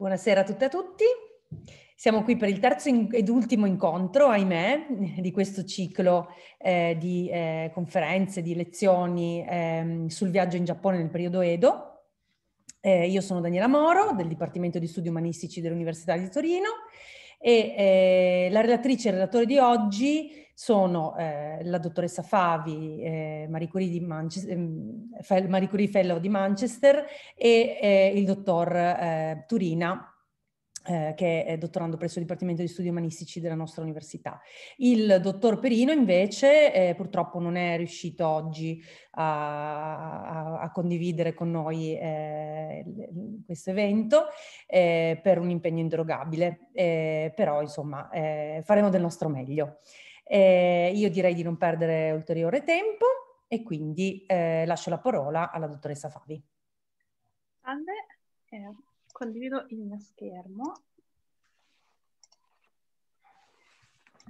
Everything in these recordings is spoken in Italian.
Buonasera a tutte e a tutti. Siamo qui per il terzo ed ultimo incontro, ahimè, di questo ciclo eh, di eh, conferenze, di lezioni eh, sul viaggio in Giappone nel periodo Edo. Eh, io sono Daniela Moro del Dipartimento di Studi Umanistici dell'Università di Torino e eh, la relatrice e il relatore di oggi sono eh, la dottoressa Favi, eh, Marie, Curie ehm, Marie, Curie Fellow di Manchester e eh, il dottor eh, Turina eh, che è dottorando presso il Dipartimento di Studi Umanistici della nostra università. Il dottor Perino invece eh, purtroppo non è riuscito oggi a, a, a condividere con noi eh, questo evento eh, per un impegno inderogabile, eh, però insomma faremo del nostro meglio. Eh, io direi di non perdere ulteriore tempo e quindi eh, lascio la parola alla dottoressa Favi. Salve, eh, condivido il mio schermo.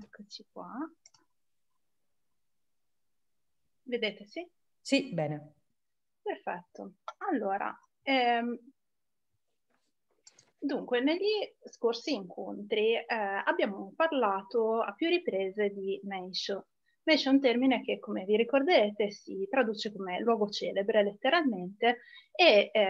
Eccoci qua. Vedete, sì? Sì, bene. Perfetto. Allora, ehm, Dunque, negli scorsi incontri eh, abbiamo parlato a più riprese di Meisho. Meisho è un termine che, come vi ricorderete, si traduce come luogo celebre letteralmente e eh,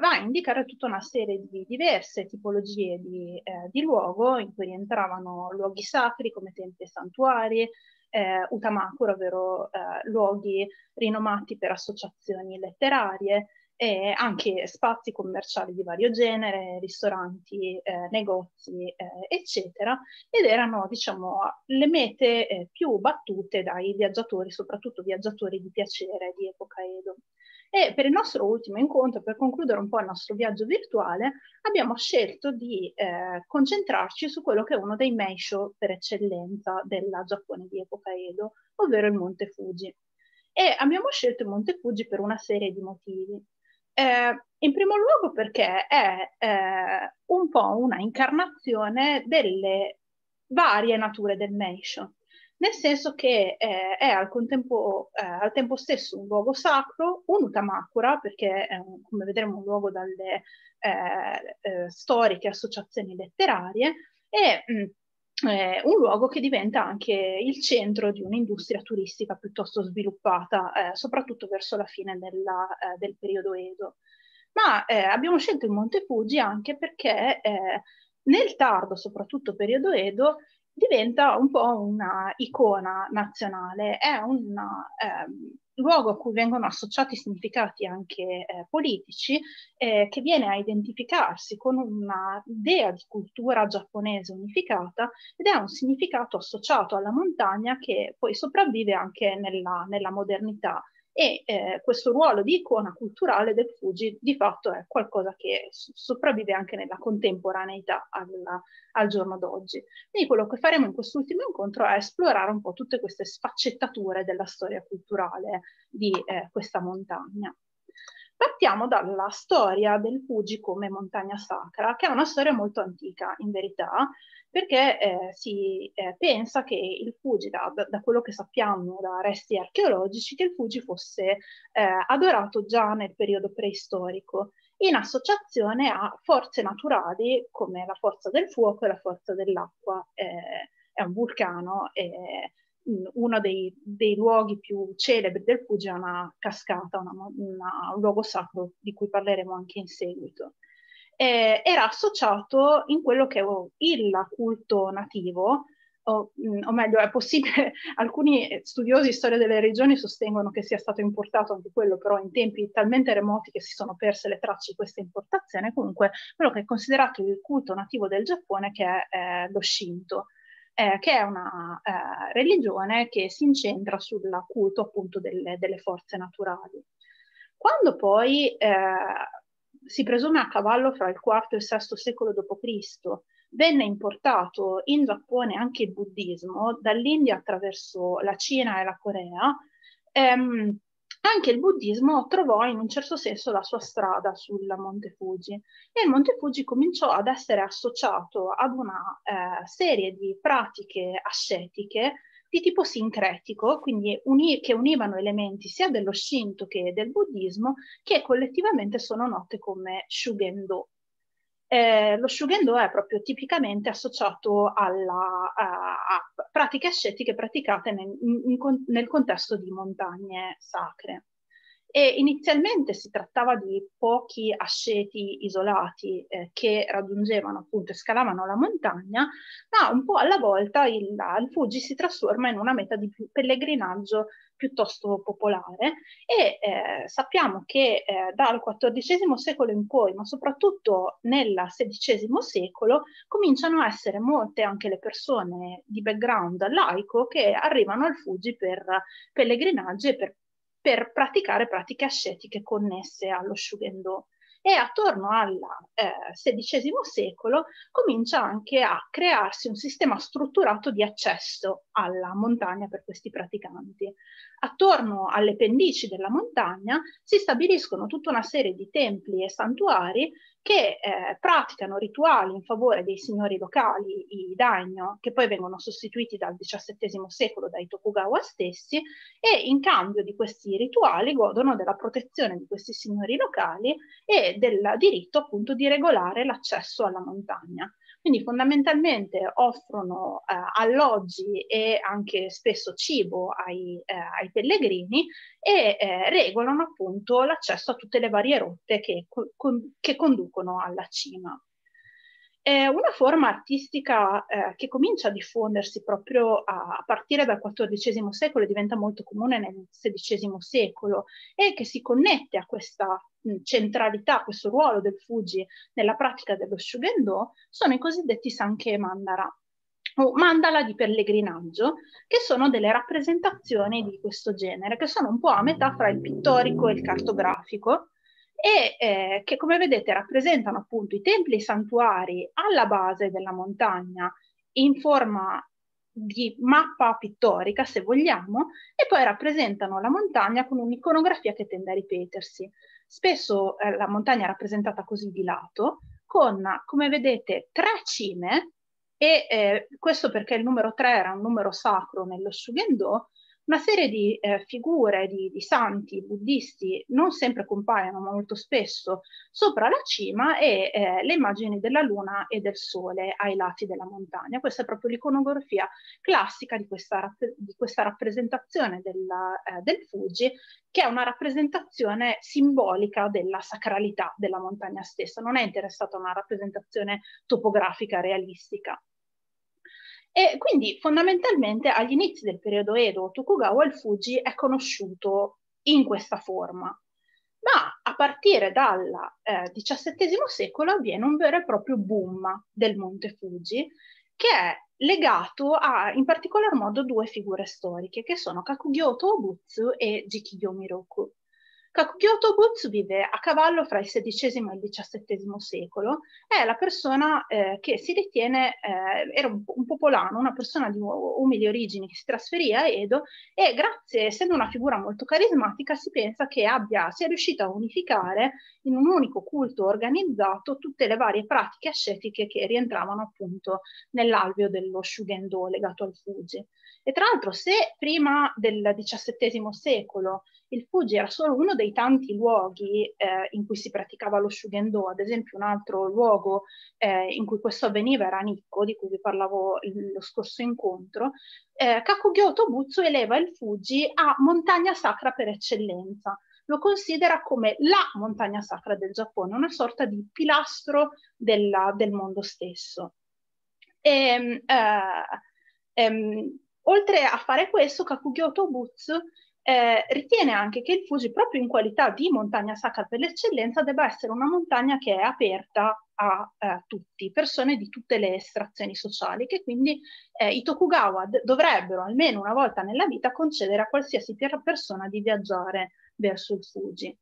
va a indicare tutta una serie di diverse tipologie di, eh, di luogo in cui rientravano luoghi sacri come tempi e santuari, eh, utamakura, ovvero eh, luoghi rinomati per associazioni letterarie, e anche spazi commerciali di vario genere, ristoranti, eh, negozi, eh, eccetera, ed erano diciamo, le mete eh, più battute dai viaggiatori, soprattutto viaggiatori di piacere di epoca Edo. E per il nostro ultimo incontro, per concludere un po' il nostro viaggio virtuale, abbiamo scelto di eh, concentrarci su quello che è uno dei meisho per eccellenza della Giappone di epoca Edo, ovvero il Monte Fuji. E abbiamo scelto il Monte Fuji per una serie di motivi. Eh, in primo luogo perché è eh, un po' una incarnazione delle varie nature del nation, nel senso che eh, è al, contempo, eh, al tempo stesso un luogo sacro, un utamakura, perché è un, come vedremo un luogo dalle eh, eh, storiche associazioni letterarie, e mh, mm, eh, un luogo che diventa anche il centro di un'industria turistica piuttosto sviluppata, eh, soprattutto verso la fine della, eh, del periodo Edo. Ma eh, abbiamo scelto il Monte Fuji anche perché eh, nel tardo, soprattutto periodo Edo, diventa un po' una icona nazionale, è una, ehm, luogo a cui vengono associati significati anche eh, politici, eh, che viene a identificarsi con un'idea di cultura giapponese unificata ed è un significato associato alla montagna che poi sopravvive anche nella, nella modernità e eh, questo ruolo di icona culturale del Fuji di fatto è qualcosa che sopravvive anche nella contemporaneità alla, al giorno d'oggi. Quindi quello che faremo in quest'ultimo incontro è esplorare un po' tutte queste sfaccettature della storia culturale di eh, questa montagna. Partiamo dalla storia del Fuji come montagna sacra, che è una storia molto antica in verità, perché eh, si eh, pensa che il Fuji, da, da, quello che sappiamo da resti archeologici, che il Fuji fosse eh, adorato già nel periodo preistorico, in associazione a forze naturali come la forza del fuoco e la forza dell'acqua. Eh, è un vulcano e eh, uno dei, dei, luoghi più celebri del Fuji è una cascata, una, una, un luogo sacro di cui parleremo anche in seguito. Eh, era associato in quello che è il culto nativo, o, mm, o, meglio, è possibile, alcuni studiosi di storia delle regioni sostengono che sia stato importato anche quello, però in tempi talmente remoti che si sono perse le tracce di questa importazione, comunque quello che è considerato il culto nativo del Giappone che è eh, lo Shinto eh, che è una eh, religione che si incentra sul culto appunto delle, delle, forze naturali. Quando poi eh, si presume a cavallo fra il IV e il VI secolo d.C., venne importato in Giappone anche il buddismo dall'India attraverso la Cina e la Corea, ehm, anche il buddismo trovò in un certo senso la sua strada sul Monte Fuji e il Monte Fuji cominciò ad essere associato ad una eh, serie di pratiche ascetiche di tipo sincretico, quindi uni- che univano elementi sia dello Shinto che del buddismo, che collettivamente sono note come Shugendo, eh, lo Shugendo è proprio tipicamente associato alla, a, eh, a, pratiche ascetiche praticate nel, in, in, nel contesto di montagne sacre. E inizialmente si trattava di pochi asceti isolati eh, che raggiungevano appunto e scalavano la montagna, ma un po' alla volta il, il Fuji si trasforma in una meta di pellegrinaggio piuttosto popolare e eh, sappiamo che eh, dal XIV secolo in poi, ma soprattutto nel XVI secolo, cominciano a essere molte anche le persone di background laico che arrivano al Fuji per pellegrinaggi e per, per praticare pratiche ascetiche connesse allo Shugendo e attorno al eh, XVI secolo comincia anche a crearsi un sistema strutturato di accesso alla montagna per questi praticanti. Attorno alle pendici della montagna si stabiliscono tutta una serie di templi e santuari che eh, praticano rituali in favore dei signori locali, i daimyo, che poi vengono sostituiti dal XVII secolo dai Tokugawa stessi, e in cambio di questi rituali godono della protezione di questi signori locali e del diritto appunto di regolare l'accesso alla montagna. Quindi fondamentalmente offrono eh, alloggi e anche spesso cibo ai, eh, ai pellegrini e eh, regolano appunto l'accesso a tutte le varie rotte che, con, che conducono alla Cina. È una forma artistica eh, che comincia a diffondersi proprio a, a, partire dal XIV secolo e diventa molto comune nel XVI secolo e che si connette a questa mh, centralità, a questo ruolo del Fuji nella pratica dello Shugendo, sono i cosiddetti Sanke Mandara o mandala di pellegrinaggio, che sono delle rappresentazioni di questo genere, che sono un po' a metà fra il pittorico e il cartografico, e eh, che come vedete rappresentano appunto i templi santuari alla base della montagna in forma di mappa pittorica, se vogliamo, e poi rappresentano la montagna con un'iconografia che tende a ripetersi. Spesso eh, la montagna è rappresentata così di lato, con, come vedete, tre cime, e eh, questo perché il numero 3 era un numero sacro nello Shugendo, una serie di eh, figure di, di, santi buddisti non sempre compaiono, ma molto spesso, sopra la cima e eh, le immagini della luna e del sole ai lati della montagna. Questa è proprio l'iconografia classica di questa, di questa rappresentazione della, eh, del Fuji, che è una rappresentazione simbolica della sacralità della montagna stessa, non è interessata a una rappresentazione topografica realistica. E quindi fondamentalmente agli inizi del periodo Edo Tokugawa il Fuji è conosciuto in questa forma, ma a partire dal eh, XVII secolo avviene un vero e proprio boom del Monte Fuji che è legato a in particolar modo due figure storiche che sono Kakugyo Toobutsu e Jikigyo Miroku. Kakugyoto Butsu vive a cavallo fra il XVI e il XVII secolo, è la persona eh, che si ritiene, eh, era un, un, popolano, una persona di umili origini che si trasferì a Edo e grazie, essendo una figura molto carismatica, si pensa che abbia, sia riuscita a unificare in un unico culto organizzato tutte le varie pratiche ascetiche che rientravano appunto nell'alveo dello Shugendo legato al Fuji. E tra l'altro se prima del XVII secolo il Fuji era solo uno dei tanti luoghi eh, in cui si praticava lo Shugendo, ad esempio un altro luogo eh, in cui questo avveniva era Nikko, di cui vi parlavo lo scorso incontro, eh, Kakugyo Tobutsu eleva il Fuji a montagna sacra per eccellenza lo considera come la montagna sacra del Giappone, una sorta di pilastro della, del mondo stesso. E, ehm, eh, ehm, Oltre a fare questo, Kakugyoto Butsu eh, ritiene anche che il Fuji, proprio in qualità di montagna sacra per l'eccellenza, debba essere una montagna che è aperta a, a eh, tutti, persone di tutte le estrazioni sociali, che quindi eh, i Tokugawa d- dovrebbero almeno una volta nella vita concedere a qualsiasi per- persona di viaggiare verso il Fuji.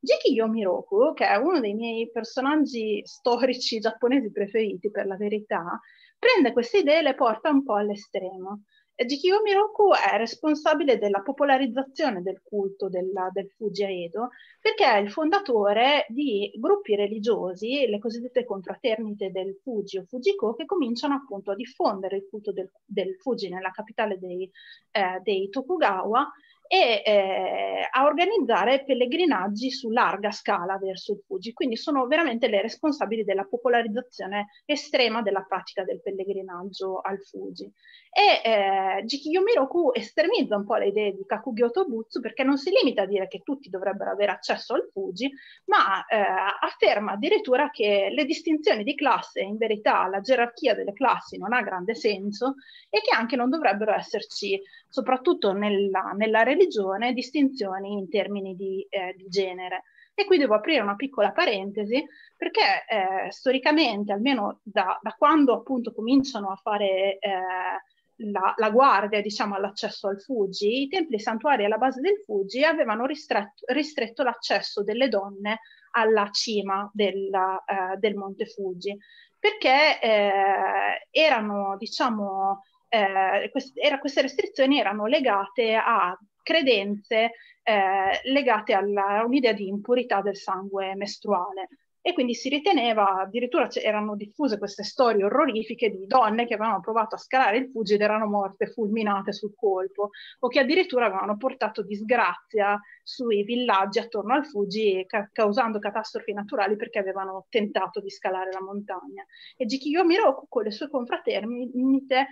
Jikiyo Yomiroku, che è uno dei miei personaggi storici giapponesi preferiti per la verità, prende queste idee e le porta un po' all'estremo. Gikigyo Miroku è responsabile della popolarizzazione del culto della, del Fuji Edo perché è il fondatore di gruppi religiosi, le cosiddette confraternite del Fuji o Fujiko, che cominciano appunto a diffondere il culto del, del Fuji nella capitale dei, eh, dei Tokugawa e eh, a organizzare pellegrinaggi su larga scala verso il Fuji. Quindi sono veramente le responsabili della popolarizzazione estrema della pratica del pellegrinaggio al Fuji. E eh, Jikiyomi Roku esternizza un po' le idee di Kakugyo Tobutsu perché non si limita a dire che tutti dovrebbero avere accesso al Fuji, ma eh, afferma addirittura che le distinzioni di classe, in verità la gerarchia delle classi non ha grande senso e che anche non dovrebbero esserci, soprattutto nella, nella religione, distinzioni in termini di, eh, di genere. E qui devo aprire una piccola parentesi perché eh, storicamente, almeno da, da, quando appunto cominciano a fare eh, la, la guardia diciamo, all'accesso al Fuji, i templi e santuari alla base del Fuji avevano ristretto, ristretto l'accesso delle donne alla cima della, eh, del Monte Fuji, perché eh, erano, diciamo, eh, quest- era, queste restrizioni erano legate a credenze eh, legate a un'idea di impurità del sangue mestruale e quindi si riteneva, addirittura erano diffuse queste storie orrorifiche di donne che avevano provato a scalare il Fuji ed erano morte fulminate sul colpo o che addirittura avevano portato disgrazia sui villaggi attorno al Fuji ca- causando catastrofi naturali perché avevano tentato di scalare la montagna. E Jikiyomi Roku con le sue confraternite eh,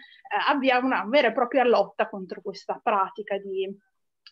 avvia una vera e propria lotta contro questa pratica di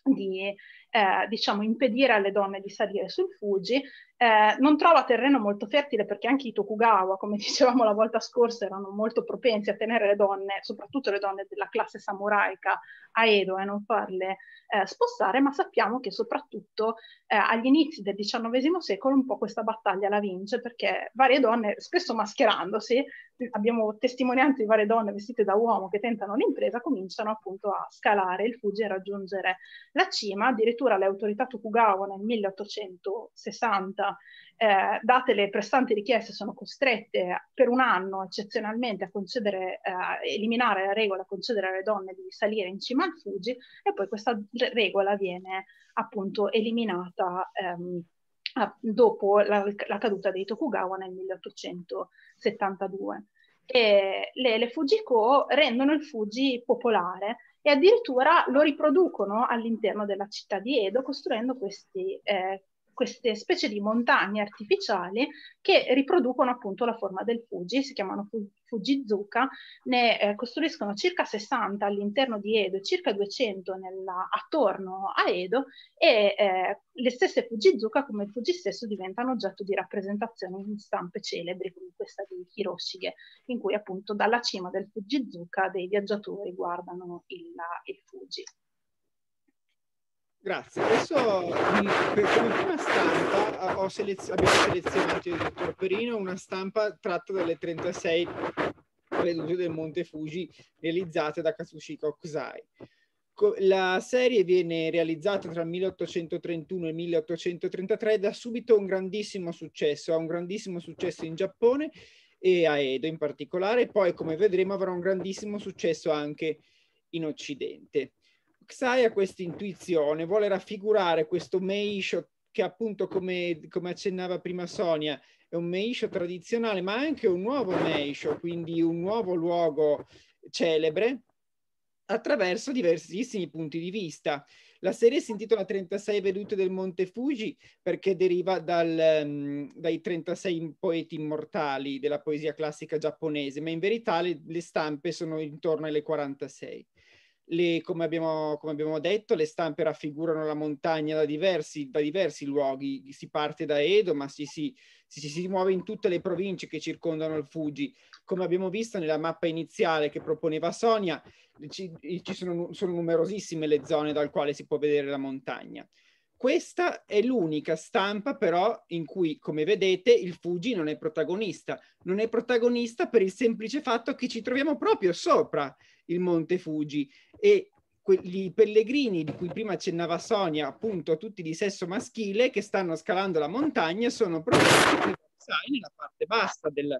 di eh, diciamo, impedire alle donne di salire sul Fuji, eh, non trova terreno molto fertile perché anche i Tokugawa, come dicevamo la volta scorsa, erano molto propensi a tenere le donne, soprattutto le donne della classe samuraica, a Edo e eh, non farle eh, spossare, ma sappiamo che soprattutto eh, agli inizi del XIX secolo un po' questa battaglia la vince perché varie donne, spesso mascherandosi, abbiamo testimonianze di varie donne vestite da uomo che tentano l'impresa, cominciano appunto a scalare il Fuji e raggiungere la cima, addirittura addirittura le autorità Tokugawa nel 1860, eh, date le pressanti richieste, sono costrette per un anno eccezionalmente a concedere, eh, eliminare la regola, a concedere alle donne di salire in cima al Fuji e poi questa regola viene appunto eliminata ehm, dopo la, la caduta dei Tokugawa nel 1872. E le, le Fujiko rendono il Fuji popolare e addirittura lo riproducono all'interno della città di Edo costruendo questi eh, queste specie di montagne artificiali che riproducono appunto la forma del Fuji, si chiamano Fujizuka, ne eh, costruiscono circa 60 all'interno di Edo, e circa 200 nella, attorno a Edo e eh, le stesse Fujizuka come il Fuji stesso diventano oggetto di rappresentazione in stampe celebri come questa di Hiroshige, in cui appunto dalla cima del Fujizuka dei viaggiatori guardano il, il Fuji. Grazie. Adesso mm, per, come prima stampa ah, ho selez- abbiamo selezionato il dottor Perino una stampa tratta dalle 36 vedute del Monte Fuji realizzate da Katsushika Okusai. La serie viene realizzata tra 1831 e il 1833 da subito un grandissimo successo, ha un grandissimo successo in Giappone e a Edo in particolare, poi come vedremo avrà un grandissimo successo anche in Occidente. Xai ha questa intuizione, vuole raffigurare questo Meisho che appunto come, come, accennava prima Sonia è un Meisho tradizionale ma anche un nuovo Meisho, quindi un nuovo luogo celebre attraverso diversissimi punti di vista. La serie si intitola 36 vedute del Monte Fuji perché deriva dal, um, dai 36 poeti immortali della poesia classica giapponese, ma in verità le, le stampe sono intorno alle 46 le, come, abbiamo, come, abbiamo, detto, le stampe raffigurano la montagna da diversi, da diversi luoghi. Si parte da Edo, ma si, si, si, si, muove in tutte le province che circondano il Fuji. Come abbiamo visto nella mappa iniziale che proponeva Sonia, ci, ci sono, sono numerosissime le zone dal quale si può vedere la montagna. Questa è l'unica stampa però in cui, come vedete, il Fuji non è protagonista. Non è protagonista per il semplice fatto che ci troviamo proprio sopra il Monte Fuji e i pellegrini di cui prima accennava Sonia, appunto tutti di sesso maschile, che stanno scalando la montagna, sono proprio nella parte bassa del,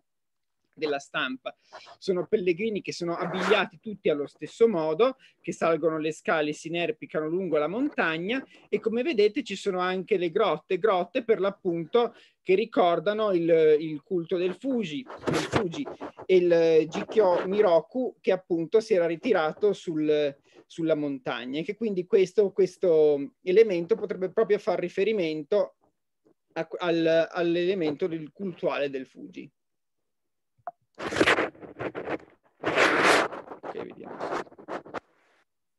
della stampa. Sono pellegrini che sono abbigliati tutti allo stesso modo, che salgono le scale, si inerpicano lungo la montagna e come vedete ci sono anche le grotte, grotte per l'appunto che ricordano il, il culto del Fuji, del Fuji e il Gikyo Miroku che appunto si era ritirato sul, sulla montagna e che quindi questo, questo elemento potrebbe proprio far riferimento all'elemento cultuale del Fuji. Ok, vediamo.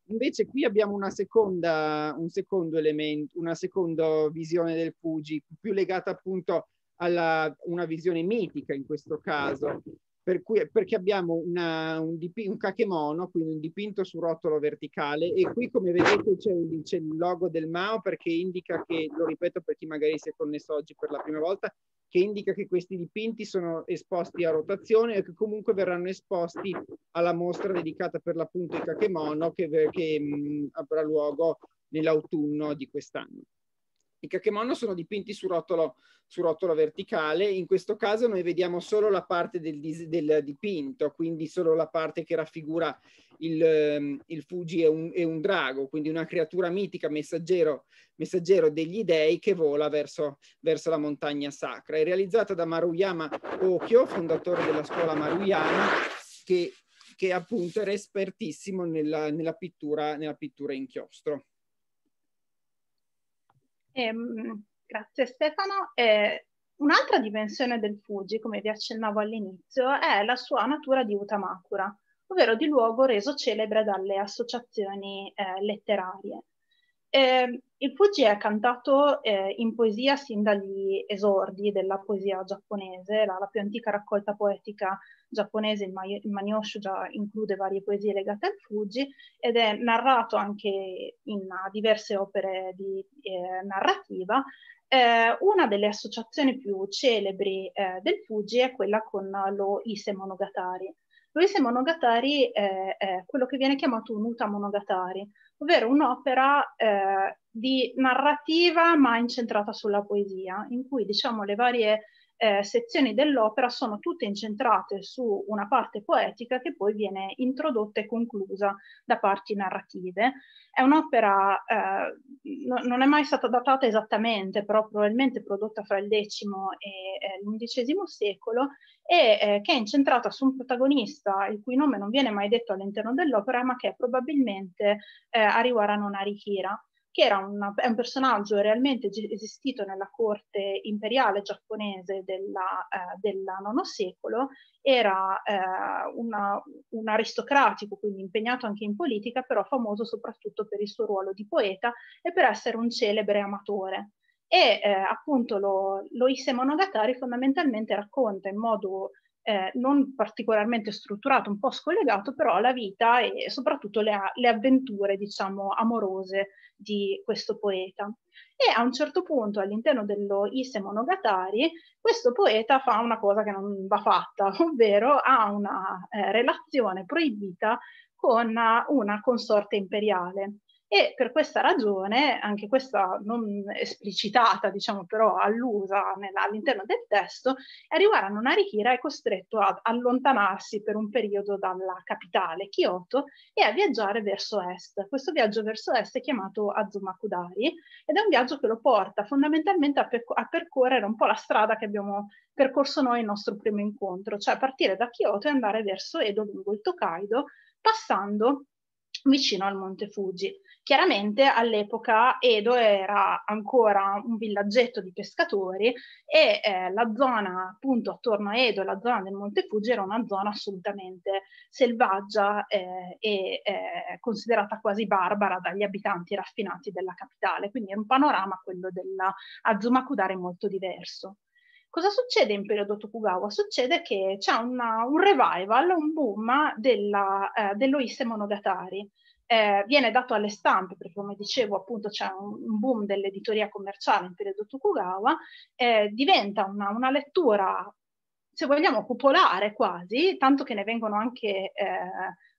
Invece qui abbiamo una seconda, un secondo elemento, una seconda visione del Fuji, più legata appunto a una visione mitica in questo caso, per cui, perché abbiamo una, un, dip- un kakemono, quindi un dipinto su rotolo verticale e qui come vedete c'è, un, c'è il logo del Mao perché indica che, lo ripeto per chi magari si è connesso oggi per la prima volta, che indica che questi dipinti sono esposti a rotazione e che comunque verranno esposti alla mostra dedicata per l'appunto ai kakemono che, che mh, avrà luogo nell'autunno di quest'anno. I kakemono sono dipinti su rotolo, su rotolo verticale, in questo caso noi vediamo solo la parte del, del dipinto, quindi solo la parte che raffigura il, ehm, il Fuji e un, e un, drago, quindi una creatura mitica, messaggero, messaggero degli dei che vola verso, verso la montagna sacra. È realizzata da Maruyama Okyo, fondatore della scuola Maruyama, che, che appunto era espertissimo nella, nella, pittura, nella pittura inchiostro. Ehm, grazie Stefano. Eh, un'altra dimensione del Fuji, come vi accennavo all'inizio, è la sua natura di Utamakura, ovvero di luogo reso celebre dalle associazioni eh, letterarie. Eh, il Fuji è cantato eh, in poesia sin dagli esordi della poesia giapponese, la, la più antica raccolta poetica giapponese, il, Mai- il Manioshu già include varie poesie legate al Fuji ed è narrato anche in diverse opere di eh, narrativa. Eh, una delle associazioni più celebri eh, del Fuji è quella con lo Ise Monogatari. Lo Ise Monogatari è, eh, è quello che viene chiamato un Uta Monogatari, ovvero un'opera eh, di narrativa ma incentrata sulla poesia, in cui diciamo le varie eh, sezioni dell'opera sono tutte incentrate su una parte poetica che poi viene introdotta e conclusa da parti narrative. È un'opera, eh, no, non è mai stata datata esattamente, però probabilmente prodotta fra il X e eh, l'undicesimo secolo e eh, che è incentrata su un protagonista il cui nome non viene mai detto all'interno dell'opera, ma che è probabilmente eh, Ariwara non Arihira che era una, è un personaggio realmente esistito nella corte imperiale giapponese della, eh, del IX secolo, era eh, una, un aristocratico, quindi impegnato anche in politica, però famoso soprattutto per il suo ruolo di poeta e per essere un celebre amatore. E eh, appunto lo, lo Ise Monogatari fondamentalmente racconta in modo eh, non particolarmente strutturato, un po' scollegato però alla vita e soprattutto le, le avventure, diciamo, amorose di questo poeta. E a un certo punto all'interno dello Ise Monogatari questo poeta fa una cosa che non va fatta, ovvero ha una eh, relazione proibita con una consorte imperiale e per questa ragione, anche questa non esplicitata, diciamo però allusa nella, all'interno del testo, arrivare Ariwara Nonarihira è costretto ad allontanarsi per un periodo dalla capitale, Kyoto, e a viaggiare verso est. Questo viaggio verso est è chiamato Azumakudari ed è un viaggio che lo porta fondamentalmente a, perc- a percorrere un po' la strada che abbiamo percorso noi nel nostro primo incontro, cioè partire da Kyoto e andare verso Edo lungo il Tokaido, passando vicino al Monte Fuji. Chiaramente all'epoca Edo era ancora un villaggetto di pescatori e eh, la zona appunto attorno a Edo, la zona del Monte Fuji, era una zona assolutamente selvaggia eh, e eh, considerata quasi barbara dagli abitanti raffinati della capitale, quindi è un panorama quello della Azumakudare molto diverso cosa succede in periodo Tokugawa? Succede che c'è una, un revival, un boom della, eh, dell'Oise Monogatari eh, viene dato alle stampe, perché come dicevo appunto c'è un, un boom dell'editoria commerciale in periodo Tokugawa, eh, diventa una, una, lettura, se vogliamo, popolare quasi, tanto che ne vengono anche eh,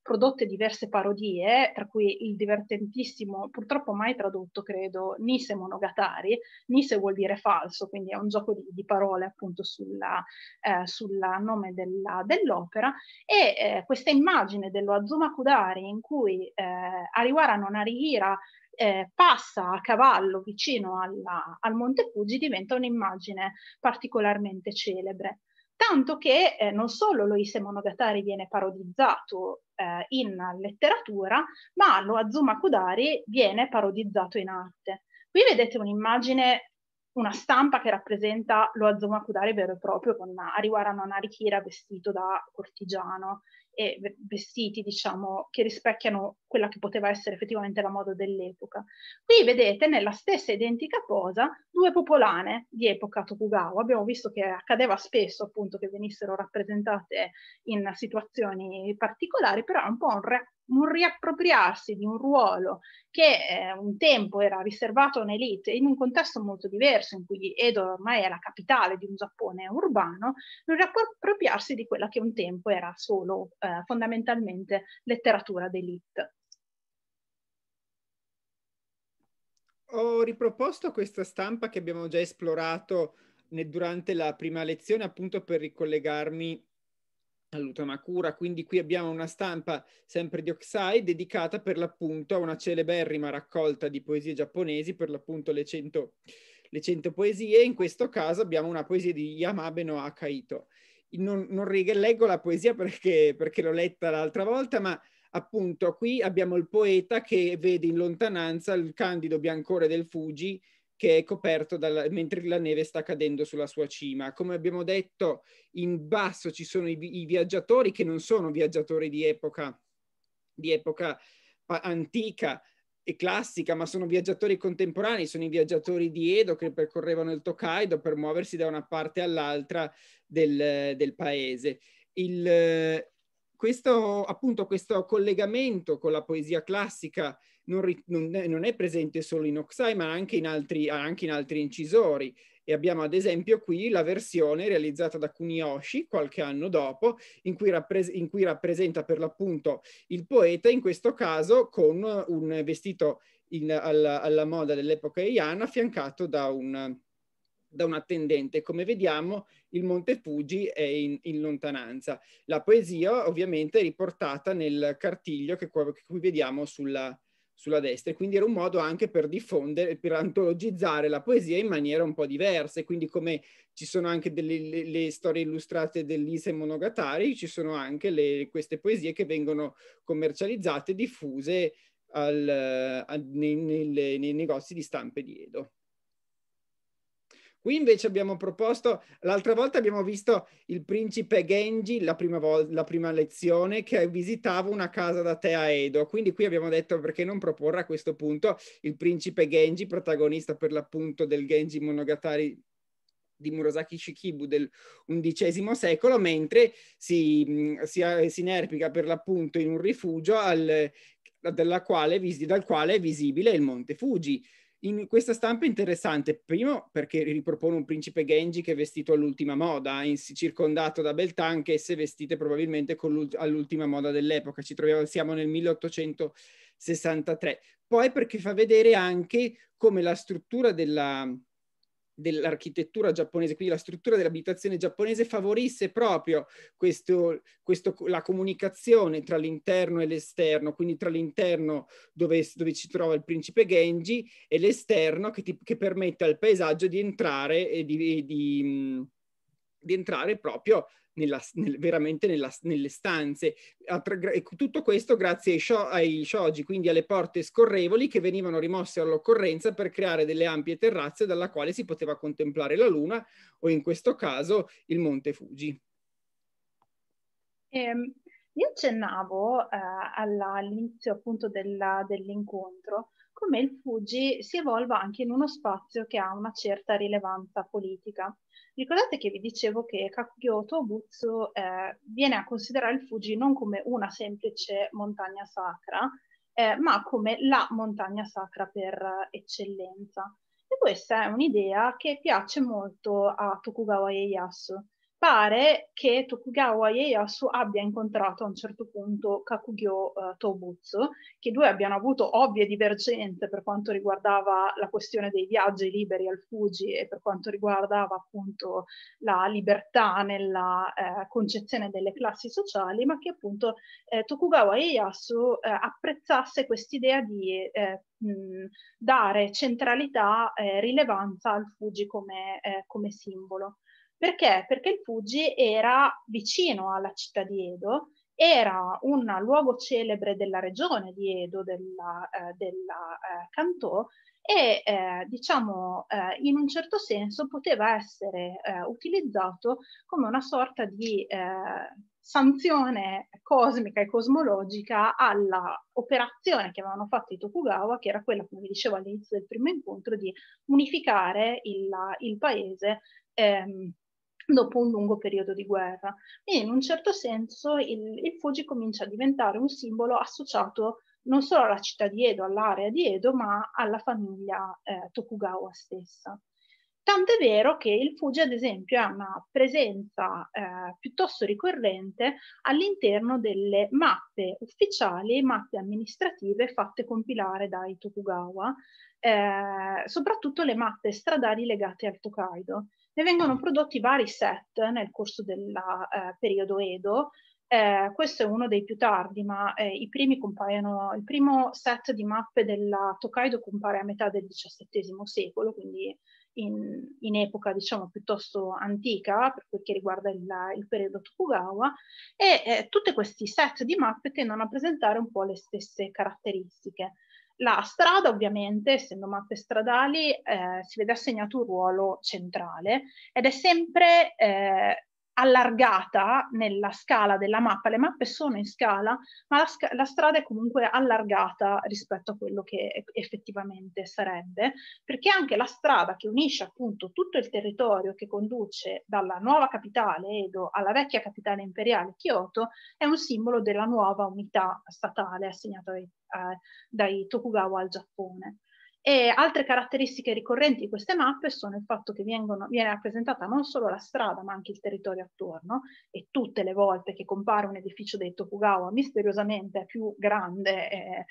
prodotte diverse parodie, tra cui il divertentissimo, purtroppo mai tradotto credo, Nise Monogatari. Nise vuol dire falso, quindi è un gioco di, di parole appunto sulla, eh, sulla nome della, dell'opera. E eh, questa immagine dello Azuma Kudari in cui eh, Ariwara non Arihira eh, passa a cavallo vicino alla, al Monte Fuji diventa un'immagine particolarmente celebre. Tanto che eh, non solo Loise Monogatari viene parodizzato eh, in letteratura, ma lo Azuma Kudari viene parodizzato in arte. Qui vedete un'immagine, una stampa che rappresenta lo Azuma Kudari vero e proprio, con Ariwara Nanarikira vestito da cortigiano e vestiti, diciamo, che rispecchiano quella che poteva essere effettivamente la moda dell'epoca. Qui vedete nella stessa identica posa due popolane di epoca Tokugawa. Abbiamo visto che accadeva spesso appunto che venissero rappresentate in situazioni particolari, però è un po' un, re- un riappropriarsi di un ruolo che eh, un tempo era riservato a un'elite in un contesto molto diverso in cui Edo ormai è la capitale di un Giappone urbano, un riappropriarsi di quella che un tempo era solo eh, fondamentalmente letteratura d'elite. Ho riproposto questa stampa che abbiamo già esplorato durante la prima lezione appunto per ricollegarmi all'Utamacura, quindi qui abbiamo una stampa sempre di Oksai dedicata per l'appunto a una celeberrima raccolta di poesie giapponesi, per l'appunto le cento, le 100 poesie, in questo caso abbiamo una poesia di Yamabe no Akaito. Non, non leggo la poesia perché, perché l'ho letta l'altra volta, ma appunto qui abbiamo il poeta che vede in lontananza il candido biancore del Fuji che è coperto dalla, mentre la neve sta cadendo sulla sua cima. Come abbiamo detto, in basso ci sono i, i viaggiatori che non sono viaggiatori di epoca, di epoca antica e classica, ma sono viaggiatori contemporanei, sono i viaggiatori di Edo che percorrevano il Tokaido per muoversi da una parte all'altra del, del paese. Il, questo, appunto, questo collegamento con la poesia classica non, ri, non, è, non, è, presente solo in Oxai, ma anche in, altri, anche in altri incisori. E abbiamo ad esempio qui la versione realizzata da Kuniyoshi qualche anno dopo, in cui, rappres- in cui rappresenta per l'appunto il poeta, in questo caso con un vestito in, alla, alla, moda dell'epoca Eian affiancato da un, da un attendente. Come vediamo, il Monte Fuji è in, in, lontananza. La poesia ovviamente è riportata nel cartiglio che, che qui vediamo sulla, sulla destra e quindi era un modo anche per diffondere, per antologizzare la poesia in maniera un po' diversa e quindi come ci sono anche delle le, le storie illustrate dell'Ise Monogatari, ci sono anche le, queste poesie che vengono commercializzate, diffuse al, al, nei, nelle, nei negozi di stampe di Edo. Qui invece abbiamo proposto, l'altra volta abbiamo visto il principe Genji, la prima, la prima lezione, che visitava una casa da te a Edo. Quindi qui abbiamo detto perché non proporre a questo punto il principe Genji, protagonista per l'appunto del Genji Monogatari di Murasaki Shikibu del XI secolo, mentre si, si, si inerpica per l'appunto in un rifugio al, dal quale è visibile il monte Fuji in questa stampa è interessante, primo perché ripropone un principe Genji che è vestito all'ultima moda, in, circondato da beltà anch'esse vestite probabilmente all'ultima moda dell'epoca, ci troviamo, siamo nel 1863. Poi perché fa vedere anche come la struttura della, dell'architettura giapponese, quindi la struttura dell'abitazione giapponese favorisse proprio questo, questo, la comunicazione tra l'interno e l'esterno, quindi tra l'interno dove, dove ci trova il principe Genji e l'esterno che, ti, che permette al paesaggio di entrare e di, di, mm, di entrare proprio nella, nel, veramente nella, nelle stanze. tutto questo grazie ai, sho, ai shogi, quindi alle porte scorrevoli che venivano rimosse all'occorrenza per creare delle ampie terrazze dalla quale si poteva contemplare la luna o in questo caso il monte Fuji. Eh, io accennavo eh, all'inizio appunto dell'incontro dell come il Fuji si evolva anche in uno spazio che ha una certa rilevanza politica. Ricordate che vi dicevo che Kakugyoto Obutsu eh, viene a considerare il Fuji non come una semplice montagna sacra, eh, ma come la montagna sacra per eccellenza. E questa è un'idea che piace molto a Tokugawa Ieyasu, pare che Tokugawa Ieyasu abbia incontrato a un certo punto Kakugyo uh, Tobutsu, che i due abbiano avuto ovvie divergenze per quanto riguardava la questione dei viaggi liberi al Fuji e per quanto riguardava appunto la libertà nella eh, concezione delle classi sociali, ma che appunto eh, Tokugawa Ieyasu eh, apprezzasse quest'idea di eh, mh, dare centralità e eh, rilevanza al Fuji come, come simbolo. Perché? Perché il Fuji era vicino alla città di Edo, era un luogo celebre della regione di Edo, della, eh, della eh, Cantò, e eh, diciamo eh, in un certo senso poteva essere eh, utilizzato come una sorta di eh, sanzione cosmica e cosmologica alla operazione che avevano fatto i Tokugawa, che era quella, come vi dicevo all'inizio del primo incontro, di unificare il, il paese ehm, dopo un lungo periodo di guerra. E in un certo senso il, il Fuji comincia a diventare un simbolo associato non solo alla città di Edo, all'area di Edo, ma alla famiglia eh, Tokugawa stessa. Tant'è vero che il Fuji, ad esempio, ha una presenza eh, piuttosto ricorrente all'interno delle mappe ufficiali, mappe amministrative fatte compilare dai Tokugawa, eh, soprattutto le mappe stradali legate al Tokaido ne vengono prodotti vari set nel corso del eh, periodo Edo. Eh, questo è uno dei più tardi, ma eh, i primi compaiono, il primo set di mappe della Tokaido compare a metà del XVII secolo, quindi in, in, epoca diciamo piuttosto antica per quel che riguarda il, il periodo Tokugawa e eh, tutti questi set di mappe tendono a presentare un po' le stesse caratteristiche. La strada ovviamente, essendo mappe stradali, eh, si vede assegnato un ruolo centrale ed è sempre eh, allargata nella scala della mappa, le mappe sono in scala, ma la, sc- la, strada è comunque allargata rispetto a quello che effettivamente sarebbe, perché anche la strada che unisce appunto tutto il territorio che conduce dalla nuova capitale Edo alla vecchia capitale imperiale Kyoto è un simbolo della nuova unità statale assegnata dai, eh, dai Tokugawa al Giappone. E altre caratteristiche ricorrenti di queste mappe sono il fatto che vengono, viene rappresentata non solo la strada ma anche il territorio attorno e tutte le volte che compare un edificio dei Tokugawa misteriosamente è più grande eh,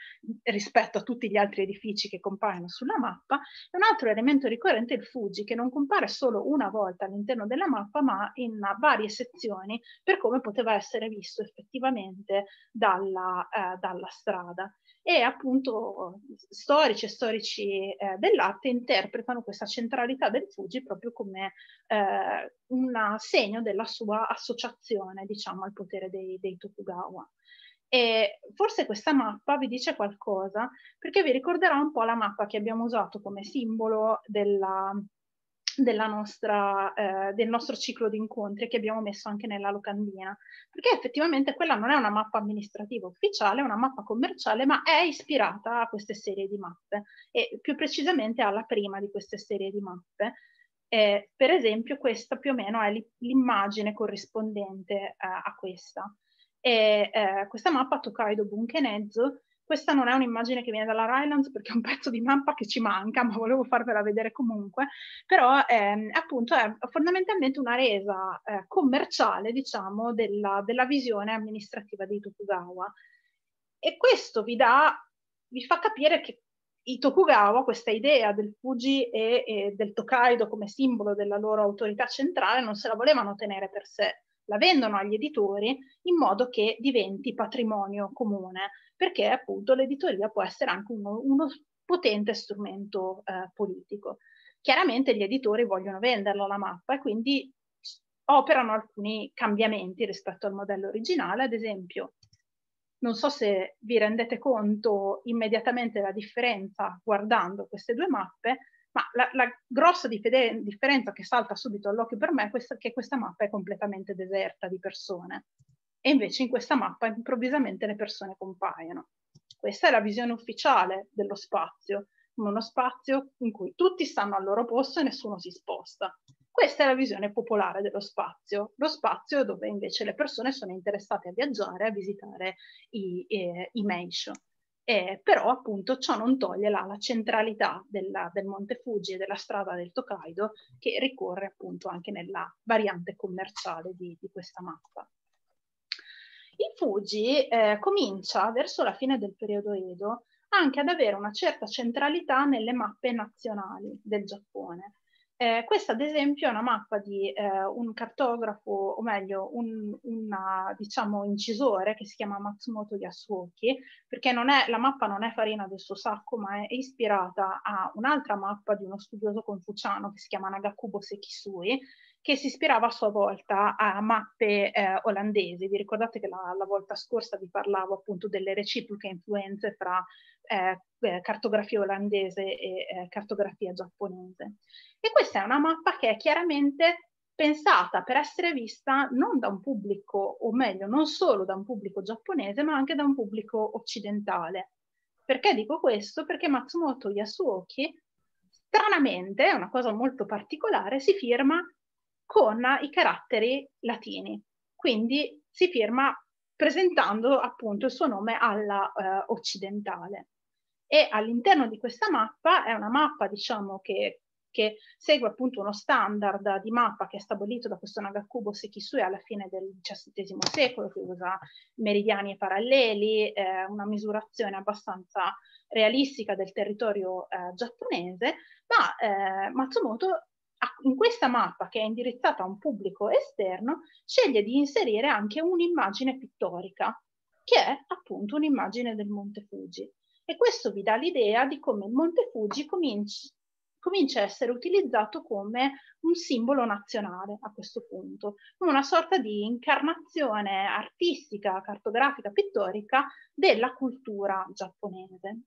rispetto a tutti gli altri edifici che compaiono sulla mappa. E un altro elemento ricorrente è il Fuji che non compare solo una volta all'interno della mappa ma in varie sezioni per come poteva essere visto effettivamente dalla, eh, dalla strada e appunto storici e storici eh, dell'arte interpretano questa centralità del Fuji proprio come eh, un segno della sua associazione diciamo al potere dei, dei Tokugawa. E forse questa mappa vi dice qualcosa perché vi ricorderà un po' la mappa che abbiamo usato come simbolo della, della nostra, eh, del nostro ciclo di incontri che abbiamo messo anche nella locandina, perché effettivamente quella non è una mappa amministrativa ufficiale, è una mappa commerciale, ma è ispirata a queste serie di mappe e più precisamente alla prima di queste serie di mappe. Eh, per esempio questa più o meno è l'immagine corrispondente eh, a questa. E, eh, questa mappa Tokaido Bunkenezzo questa non è un'immagine che viene dalla Rylands perché è un pezzo di mappa che ci manca, ma volevo farvela vedere comunque, però ehm, appunto è fondamentalmente una resa eh, commerciale, diciamo, della, della visione amministrativa di Tokugawa. E questo vi dà, vi fa capire che i Tokugawa, questa idea del Fuji e, e, del Tokaido come simbolo della loro autorità centrale, non se la volevano tenere per sé, la vendono agli editori in modo che diventi patrimonio comune perché appunto l'editoria può essere anche uno, uno potente strumento eh, politico. Chiaramente gli editori vogliono venderla la mappa e quindi operano alcuni cambiamenti rispetto al modello originale, ad esempio non so se vi rendete conto immediatamente la differenza guardando queste due mappe, ma la, la grossa differenza che salta subito all'occhio per me è questa, che questa mappa è completamente deserta di persone e invece in questa mappa improvvisamente le persone compaiono. Questa è la visione ufficiale dello spazio, uno spazio in cui tutti stanno al loro posto e nessuno si sposta. Questa è la visione popolare dello spazio, lo spazio dove invece le persone sono interessate a viaggiare, a visitare i, eh, i mansion. Eh, però appunto ciò non toglie la, la centralità della, del Monte Fuji e della strada del Tokaido che ricorre appunto anche nella variante commerciale di, di questa mappa. Il Fuji eh, comincia verso la fine del periodo Edo anche ad avere una certa centralità nelle mappe nazionali del Giappone. Eh, questa ad esempio è una mappa di eh, un cartografo, o meglio un una, diciamo, incisore che si chiama Matsumoto Yasuoki, perché è, la mappa non è farina del suo sacco, ma è, è ispirata a un'altra mappa di uno studioso confuciano che si chiama Nagakubo Sekisui, che si ispirava a sua volta a mappe eh, olandesi. Vi ricordate che la, la, volta scorsa vi parlavo appunto delle reciproche influenze fra eh, eh, cartografia olandese e eh, cartografia giapponese. E questa è una mappa che è chiaramente pensata per essere vista non da un pubblico, o meglio, non solo da un pubblico giapponese, ma anche da un pubblico occidentale. Perché dico questo? Perché Matsumoto Yasuoki stranamente, è una cosa molto particolare, si firma con i caratteri latini. Quindi si firma presentando appunto il suo nome alla eh, occidentale. E all'interno di questa mappa, è una mappa diciamo che, che, segue appunto uno standard di mappa che è stabilito da questo Nagakubo Sekisui alla fine del XVII secolo, che usa meridiani e paralleli, eh, una misurazione abbastanza realistica del territorio eh, giapponese, ma eh, Matsumoto in questa mappa che è indirizzata a un pubblico esterno, sceglie di inserire anche un'immagine pittorica, che è appunto un'immagine del Monte Fuji. E questo vi dà l'idea di come il Monte Fuji cominci, comincia a essere utilizzato come un simbolo nazionale a questo punto, una sorta di incarnazione artistica, cartografica, pittorica della cultura giapponese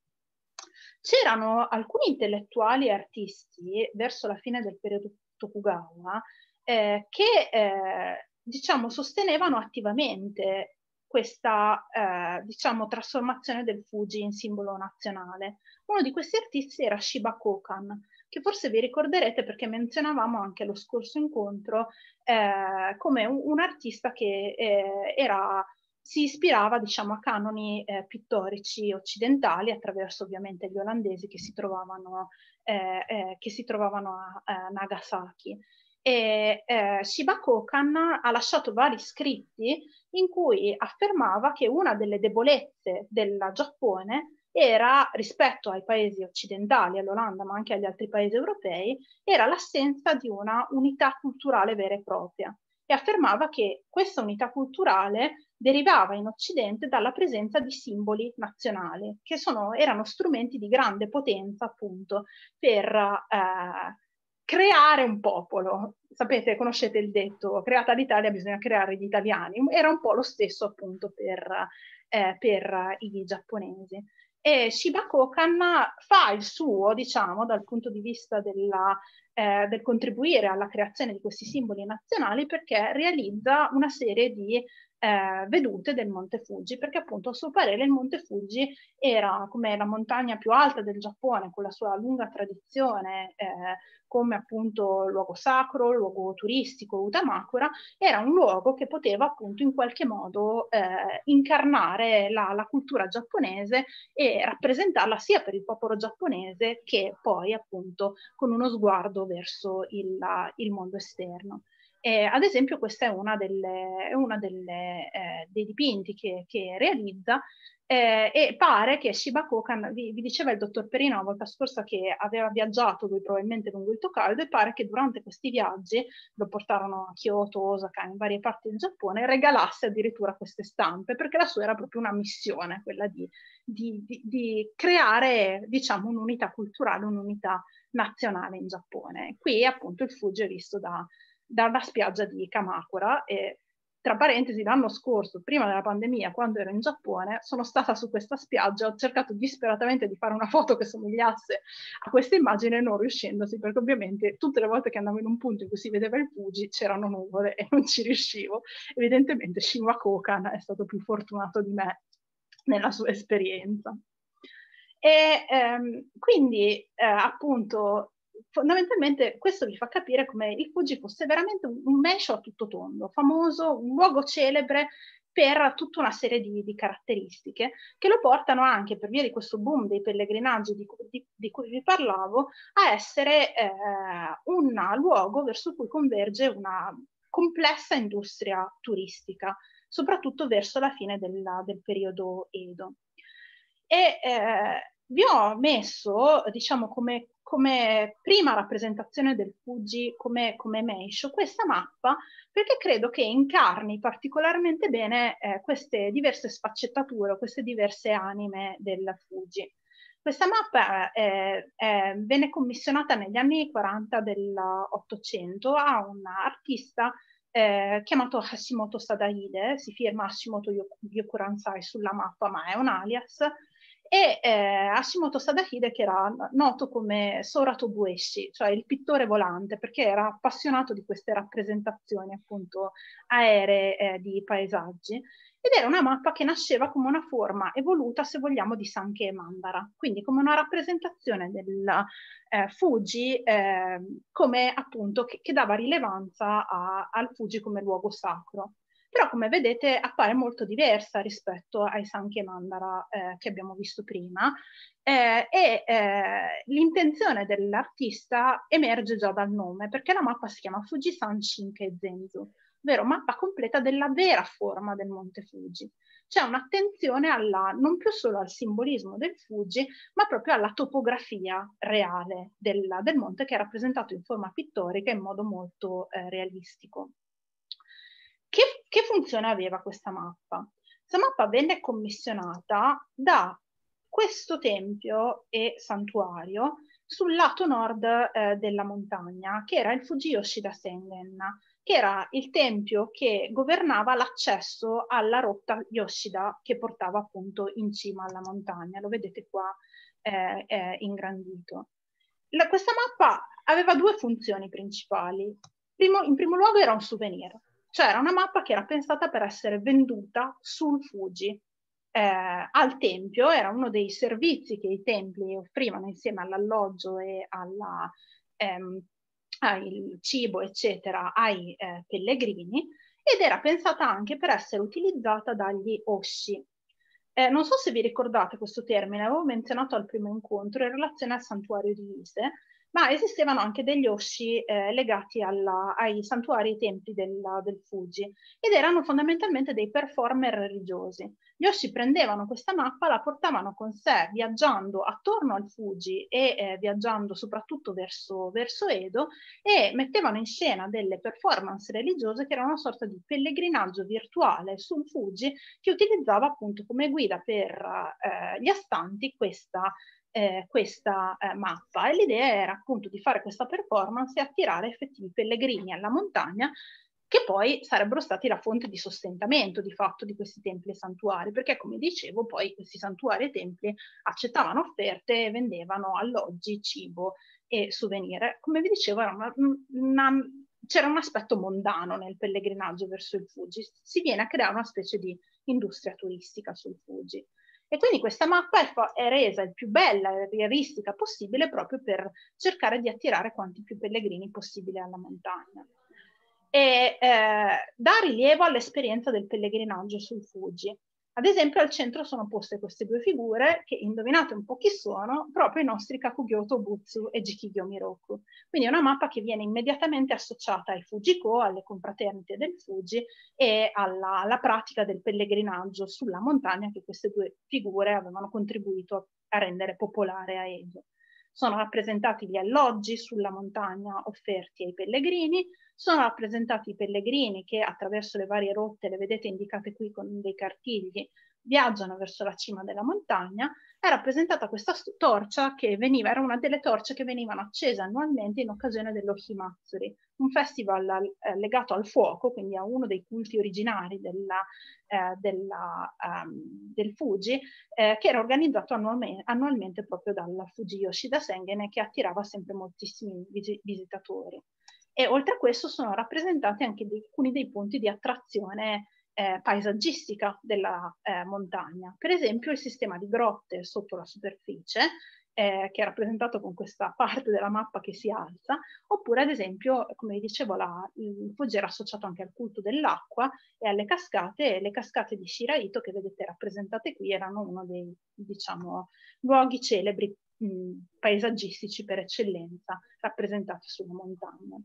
c'erano alcuni intellettuali e artisti verso la fine del periodo Tokugawa eh, che eh, diciamo, sostenevano attivamente questa eh, diciamo, trasformazione del Fuji in simbolo nazionale. Uno di questi artisti era Shiba Kokan, che forse vi ricorderete perché menzionavamo anche lo scorso incontro eh, come un, un, artista che eh, era si ispirava diciamo, a canoni eh, pittorici occidentali attraverso ovviamente gli olandesi che si trovavano, eh, eh che si trovavano a, a, Nagasaki. E, eh, Shiba Kokan ha lasciato vari scritti in cui affermava che una delle debolezze del Giappone era, rispetto ai paesi occidentali, all'Olanda, ma anche agli altri paesi europei, era l'assenza di una unità culturale vera e propria e affermava che questa unità culturale derivava in Occidente dalla presenza di simboli nazionali, che sono, erano strumenti di grande potenza appunto per eh, creare un popolo. Sapete, conoscete il detto, creata l'Italia bisogna creare gli italiani, era un po' lo stesso appunto per, eh, per i giapponesi. E Shiba Kokan fa il suo, diciamo, dal punto di vista della, eh, del contribuire alla creazione di questi simboli nazionali perché realizza una serie di eh, vedute del Monte Fuji, perché appunto a suo parere il Monte Fuji era come la montagna più alta del Giappone, con la sua lunga tradizione eh, come appunto luogo sacro, luogo turistico, Utamakura, era un luogo che poteva appunto in qualche modo eh, incarnare la, la cultura giapponese e rappresentarla sia per il popolo giapponese che poi appunto con uno sguardo verso il, il mondo esterno. Eh, ad esempio questa è una delle, una delle, eh, dei dipinti che, che realizza eh, e pare che Shiba Kokan, vi, vi diceva il dottor Perino la volta scorsa che aveva viaggiato lui probabilmente lungo il Tocaldo e pare che durante questi viaggi, lo portarono a Kyoto, Osaka, in varie parti del Giappone, regalasse addirittura queste stampe perché la sua era proprio una missione, quella di, di, di, di creare diciamo un'unità culturale, un'unità nazionale in Giappone. Qui appunto il Fuji è visto da dalla spiaggia di Kamakura e tra parentesi l'anno scorso, prima della pandemia, quando ero in Giappone, sono stata su questa spiaggia, ho cercato disperatamente di fare una foto che somigliasse a questa immagine, non riuscendosi, perché ovviamente tutte le volte che andavo in un punto in cui si vedeva il Fuji c'erano nuvole e non ci riuscivo. Evidentemente Shinwa Kokan è stato più fortunato di me nella sua esperienza. E ehm, quindi eh, appunto fondamentalmente questo vi fa capire come il Fuji fosse veramente un, un mescio a tutto tondo, famoso, un luogo celebre per tutta una serie di, di, caratteristiche che lo portano anche, per via di questo boom dei pellegrinaggi di, di, di cui vi parlavo, a essere eh, un luogo verso cui converge una complessa industria turistica, soprattutto verso la fine della, del periodo Edo. E, eh, vi ho messo, diciamo, come come prima rappresentazione del Fuji come, come Meisho questa mappa perché credo che incarni particolarmente bene eh, queste diverse sfaccettature, queste diverse anime del Fuji. Questa mappa eh, eh, venne commissionata negli anni 40 dell'Ottocento a un artista eh, chiamato Hashimoto Sadaide, si firma Hashimoto Yoku- Yokuransai sulla mappa, ma è un alias, e eh, Hashimoto Sadahide che era noto come Sorato Bueshi, cioè il pittore volante, perché era appassionato di queste rappresentazioni appunto aeree eh, di paesaggi ed era una mappa che nasceva come una forma evoluta, se vogliamo, di Sanche e Mandara, quindi come una rappresentazione del eh, Fuji eh, come appunto che, che dava rilevanza a, al Fuji come luogo sacro però come vedete appare molto diversa rispetto ai Sankhya Mandara eh, che abbiamo visto prima eh, e eh, l'intenzione dell'artista emerge già dal nome perché la mappa si chiama Fujisan Shinke Zenzu, ovvero mappa completa della vera forma del monte Fuji. C'è un'attenzione alla, non più solo al simbolismo del Fuji, ma proprio alla topografia reale del, del monte che è rappresentato in forma pittorica in modo molto eh, realistico. Che, che funzione aveva questa mappa? Questa mappa venne commissionata da questo tempio e santuario sul lato nord eh, della montagna, che era il Fuji Yoshida Sengen, che era il tempio che governava l'accesso alla rotta Yoshida che portava appunto in cima alla montagna. Lo vedete qua eh, eh, ingrandito. La, questa mappa aveva due funzioni principali. Primo, in primo luogo era un souvenir, cioè era una mappa che era pensata per essere venduta sul Fuji. Eh, al tempio era uno dei servizi che i templi offrivano insieme all'alloggio e alla, ehm, al ah, cibo, eccetera, ai eh, pellegrini ed era pensata anche per essere utilizzata dagli Oshi. Eh, non so se vi ricordate questo termine, avevo menzionato al primo incontro in relazione al santuario di Ise, ma esistevano anche degli oshi eh, legati alla, ai santuari e ai templi del, del, Fuji ed erano fondamentalmente dei performer religiosi. Gli oshi prendevano questa mappa, la portavano con sé viaggiando attorno al Fuji e eh, viaggiando soprattutto verso, verso, Edo e mettevano in scena delle performance religiose che erano una sorta di pellegrinaggio virtuale sul Fuji che utilizzava appunto come guida per eh, gli astanti questa eh, questa eh, mappa e l'idea era appunto di fare questa performance e attirare effettivi pellegrini alla montagna che poi sarebbero stati la fonte di sostentamento di fatto di questi templi e santuari, perché come dicevo poi questi santuari e templi accettavano offerte e vendevano alloggi, cibo e souvenir. Come vi dicevo una, una, c'era un aspetto mondano nel pellegrinaggio verso il Fuji, si viene a creare una specie di industria turistica sul Fuji. E quindi questa mappa è, ecco, è resa il più bella e realistica possibile proprio per cercare di attirare quanti più pellegrini possibile alla montagna e eh, dà rilievo all'esperienza del pellegrinaggio sul Fuji. Ad esempio al centro sono poste queste due figure che, indovinate un po' chi sono, proprio i nostri Kakugyoto Tobutsu e Jikigyo Miroku. Quindi è una mappa che viene immediatamente associata ai Fujiko, alle confraternite del Fuji e alla, alla pratica del pellegrinaggio sulla montagna che queste due figure avevano contribuito a rendere popolare a Edo sono rappresentati gli alloggi sulla montagna offerti ai pellegrini, sono rappresentati i pellegrini che attraverso le varie rotte, le vedete indicate qui con dei cartigli, viaggiano verso la cima della montagna, è rappresentata questa torcia che veniva, era una delle torce che venivano accese annualmente in occasione dello Himatsuri, un festival eh, legato al fuoco, quindi a uno dei culti originari della, eh, della, um, del Fuji, eh, che era organizzato annualme, annualmente proprio dalla Fuji Yoshida Sengen e che attirava sempre moltissimi visi, visitatori. E oltre a questo sono rappresentati anche alcuni dei punti di attrazione eh, paesaggistica della eh, montagna. Per esempio il sistema di grotte sotto la superficie, eh, che è rappresentato con questa parte della mappa che si alza, oppure ad esempio, come dicevo, la, il Foggera associato anche al culto dell'acqua e alle cascate, e le cascate di Shiraito che vedete rappresentate qui erano uno dei diciamo, luoghi celebri mh, paesaggistici per eccellenza rappresentati sulla montagna.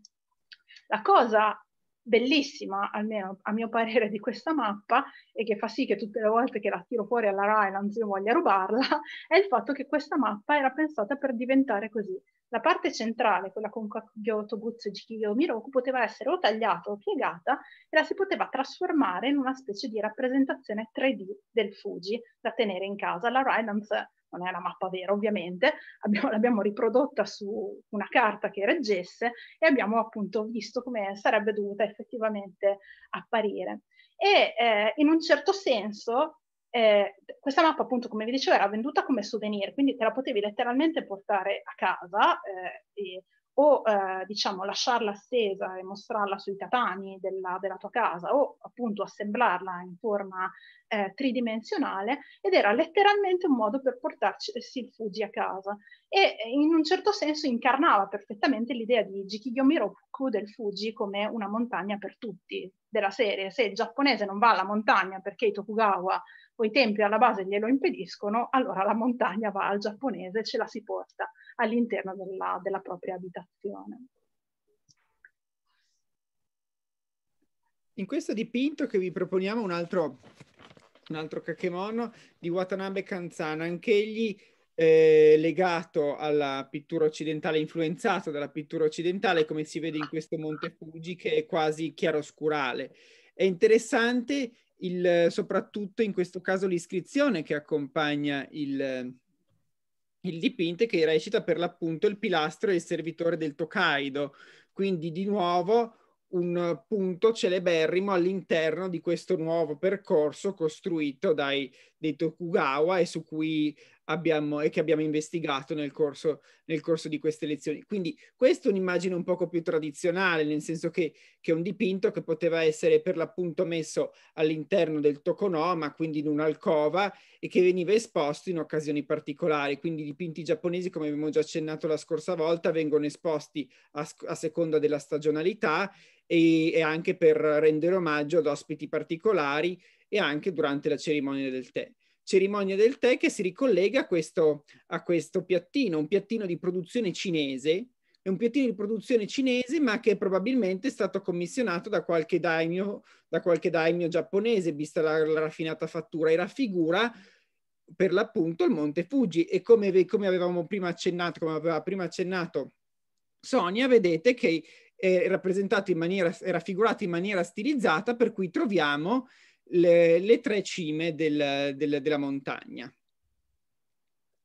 La cosa bellissima, almeno a mio parere, di questa mappa e che fa sì che tutte le volte che la tiro fuori alla Rylands io voglia rubarla, è il fatto che questa mappa era pensata per diventare così. La parte centrale, quella con Kyoto Butsu e Jikigyo Miroku, poteva essere o tagliata o piegata e la si poteva trasformare in una specie di rappresentazione 3D del Fuji da tenere in casa. La Rylands non è la mappa vera ovviamente, abbiamo, l'abbiamo riprodotta su una carta che reggesse e abbiamo appunto visto come sarebbe dovuta effettivamente apparire. E eh, in un certo senso eh, questa mappa appunto come vi dicevo era venduta come souvenir, quindi te la potevi letteralmente portare a casa eh, e o eh, diciamo lasciarla stesa e mostrarla sui tatami della, della, tua casa o appunto assemblarla in forma eh, tridimensionale ed era letteralmente un modo per portarci il eh, Fuji a casa e eh, in un certo senso incarnava perfettamente l'idea di Jikiyomi del Fuji come una montagna per tutti della serie se il giapponese non va alla montagna perché i Tokugawa o i tempi alla base glielo impediscono, allora la montagna va al giapponese e ce la si porta all'interno della, della propria abitazione. In questo dipinto che vi proponiamo un altro, un altro kakemono di Watanabe Kanzana, anch'egli eh, legato alla pittura occidentale, influenzato dalla pittura occidentale, come si vede in questo Monte Fuji che è quasi chiaroscurale. È interessante il, soprattutto in questo caso l'iscrizione che accompagna il, il dipinto che recita per l'appunto il pilastro e il servitore del Tokaido. Quindi di nuovo un punto celeberrimo all'interno di questo nuovo percorso costruito dai dei Tokugawa e su cui abbiamo, e che abbiamo investigato nel corso, nel corso, di queste lezioni. Quindi questa è un'immagine un poco più tradizionale, nel senso che, che è un dipinto che poteva essere per l'appunto messo all'interno del tokonoma, quindi in un'alcova, e che veniva esposto in occasioni particolari. Quindi i dipinti giapponesi, come abbiamo già accennato la scorsa volta, vengono esposti a, a seconda della stagionalità e, e anche per rendere omaggio ad ospiti particolari e anche durante la cerimonia del tè. Cerimonia del tè che si ricollega a questo, a questo piattino, un piattino di produzione cinese, è un piattino di produzione cinese, ma che probabilmente è stato commissionato da qualche daimyo, da qualche daimyo giapponese, vista la, la, raffinata fattura e raffigura per l'appunto il Monte Fuji. E come, come avevamo prima accennato, come aveva prima accennato Sonia, vedete che è rappresentato in maniera, è raffigurato in maniera stilizzata, per cui troviamo le, le tre cime del, del, della montagna.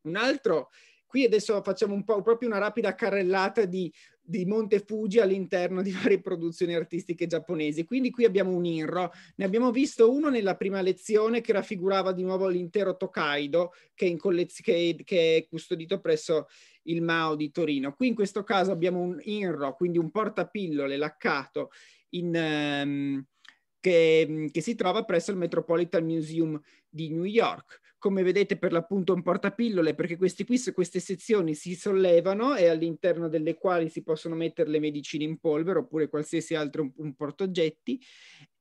Un altro, qui adesso facciamo un po' proprio una rapida carrellata di, di Monte Fuji all'interno di varie produzioni artistiche giapponesi. Quindi qui abbiamo un Inro, ne abbiamo visto uno nella prima lezione che raffigurava di nuovo l'intero Tokaido che è, collez- che che è custodito presso il Mao di Torino. Qui in questo caso abbiamo un Inro, quindi un portapillole laccato in... Um, che, che si trova presso il Metropolitan Museum di New York come vedete per l'appunto un portapillole perché questi qui, queste sezioni si sollevano e all'interno delle quali si possono mettere le medicine in polvere oppure qualsiasi altro un, un portoggetti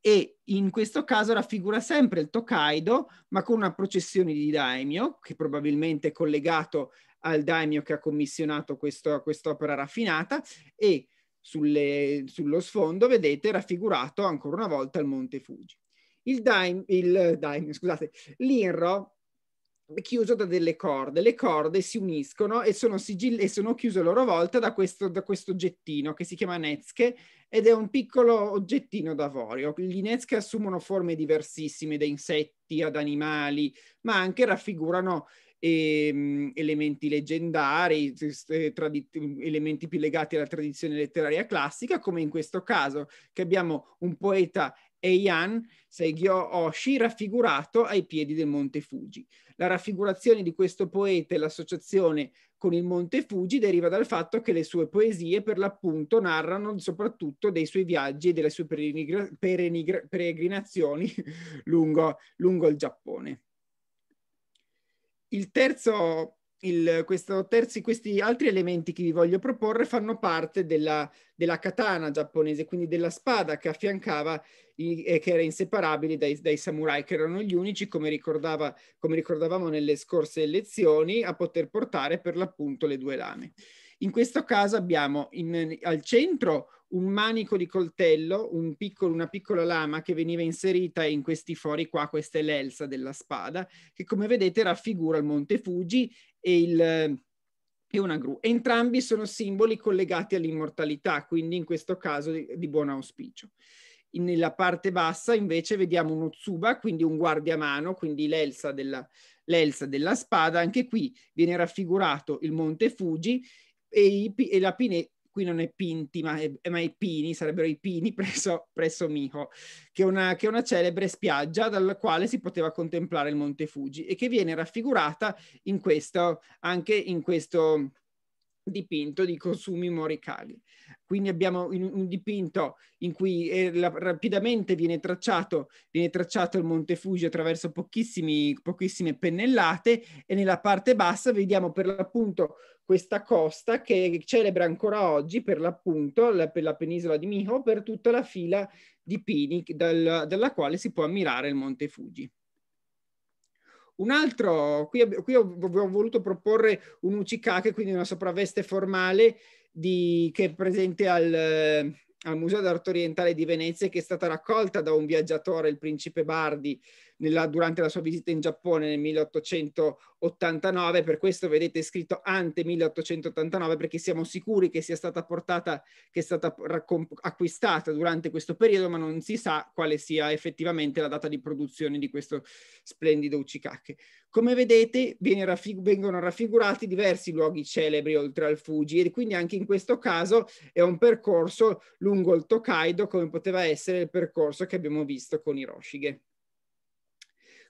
e in questo caso raffigura sempre il Tokaido ma con una processione di daimyo che probabilmente è collegato al daimyo che ha commissionato questo, quest'opera raffinata e sulle, sullo sfondo vedete raffigurato ancora una volta il monte Fuji. Il daim, il daim, scusate, l'inro è chiuso da delle corde, le corde si uniscono e sono, sigille, e sono chiuse a loro volta da questo, da questo oggettino che si chiama Netske ed è un piccolo oggettino d'avorio. Gli Netske assumono forme diversissime, da insetti ad animali, ma anche raffigurano Ehm, elementi leggendari, elementi più legati alla tradizione letteraria classica, come in questo caso che abbiamo un poeta Eian Seigyo Oshi raffigurato ai piedi del Monte Fuji. La raffigurazione di questo poeta e l'associazione con il Monte Fuji deriva dal fatto che le sue poesie per l'appunto narrano soprattutto dei suoi viaggi e delle sue peregrinazioni lungo, lungo il Giappone. Il terzo, il, terzi, questi altri elementi che vi voglio proporre fanno parte della, della katana giapponese, quindi della spada che affiancava e che era inseparabile dai, dai, samurai, che erano gli unici, come, ricordava, come ricordavamo nelle scorse lezioni, a poter portare per l'appunto le due lame. In questo caso abbiamo in, al centro un manico di coltello, un piccolo, una piccola lama che veniva inserita in questi fori qua, questa è l'elsa della spada, che come vedete raffigura il Monte Fuji e il e una gru. Entrambi sono simboli collegati all'immortalità, quindi in questo caso di, di buon auspicio. nella parte bassa invece vediamo uno tsuba, quindi un guardiamano, quindi l'elsa della, della, spada. Anche qui viene raffigurato il monte Fuji e, i, e la Pine qui non è Pinti, ma, è, eh, ma i Pini, sarebbero i Pini presso, presso Miho, che è, una, che è, una, celebre spiaggia dalla quale si poteva contemplare il Monte Fuji e che viene raffigurata in questo, anche in questo dipinto di consumi moricali. Quindi abbiamo un, dipinto in cui eh, la, rapidamente viene tracciato, viene tracciato, il Monte Fuji attraverso pochissime pennellate e nella parte bassa vediamo per l'appunto questa costa che celebra ancora oggi per l'appunto la, per la penisola di Miho per tutta la fila di pini dal, dalla quale si può ammirare il Monte Fuji. Un altro, qui, qui ho, ho, voluto proporre un Uchikake, quindi una sopravveste formale di, che è presente al, al Museo d'Arte Orientale di Venezia che è stata raccolta da un viaggiatore, il principe Bardi, nella, durante la sua visita in Giappone nel 1889, per questo vedete scritto ante 1889 perché siamo sicuri che sia stata portata, che è stata acquistata durante questo periodo, ma non si sa quale sia effettivamente la data di produzione di questo splendido Uchikake. Come vedete raffig vengono raffigurati diversi luoghi celebri oltre al Fuji e quindi anche in questo caso è un percorso lungo il Tokaido come poteva essere il percorso che abbiamo visto con Hiroshige.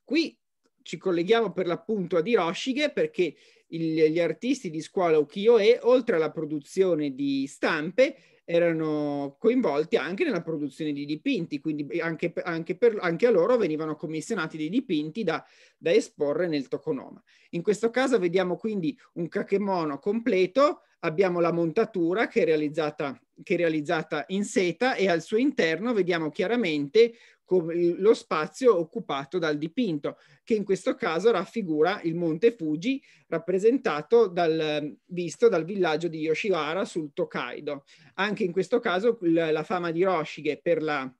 Qui ci colleghiamo per l'appunto ad Hiroshige perché il, gli artisti di scuola Ukiyo-e, oltre alla produzione di stampe, erano coinvolti anche nella produzione di dipinti, quindi anche, anche, per, anche a loro venivano commissionati dei dipinti da, da, esporre nel tokonoma. In questo caso vediamo quindi un kakemono completo, abbiamo la montatura che è realizzata, che è realizzata in seta e al suo interno vediamo chiaramente come lo spazio occupato dal dipinto, che in questo caso raffigura il monte Fuji rappresentato dal, visto dal villaggio di Yoshiwara sul Tokaido. Anche in questo caso la fama di Roshige per la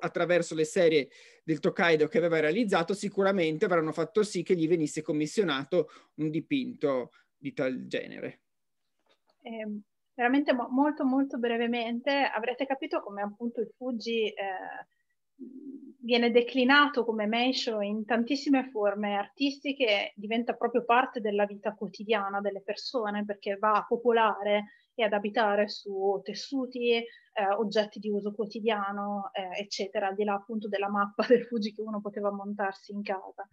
attraverso le serie del Tokaido che aveva realizzato, sicuramente avranno fatto sì che gli venisse commissionato un dipinto di tal genere. Eh, veramente mo molto molto brevemente avrete capito come appunto il Fuji eh, viene declinato come meisho in tantissime forme artistiche, diventa proprio parte della vita quotidiana delle persone perché va a popolare e ad abitare su tessuti, eh, oggetti di uso quotidiano, eh, eccetera, al di là appunto della mappa del Fuji che uno poteva montarsi in casa.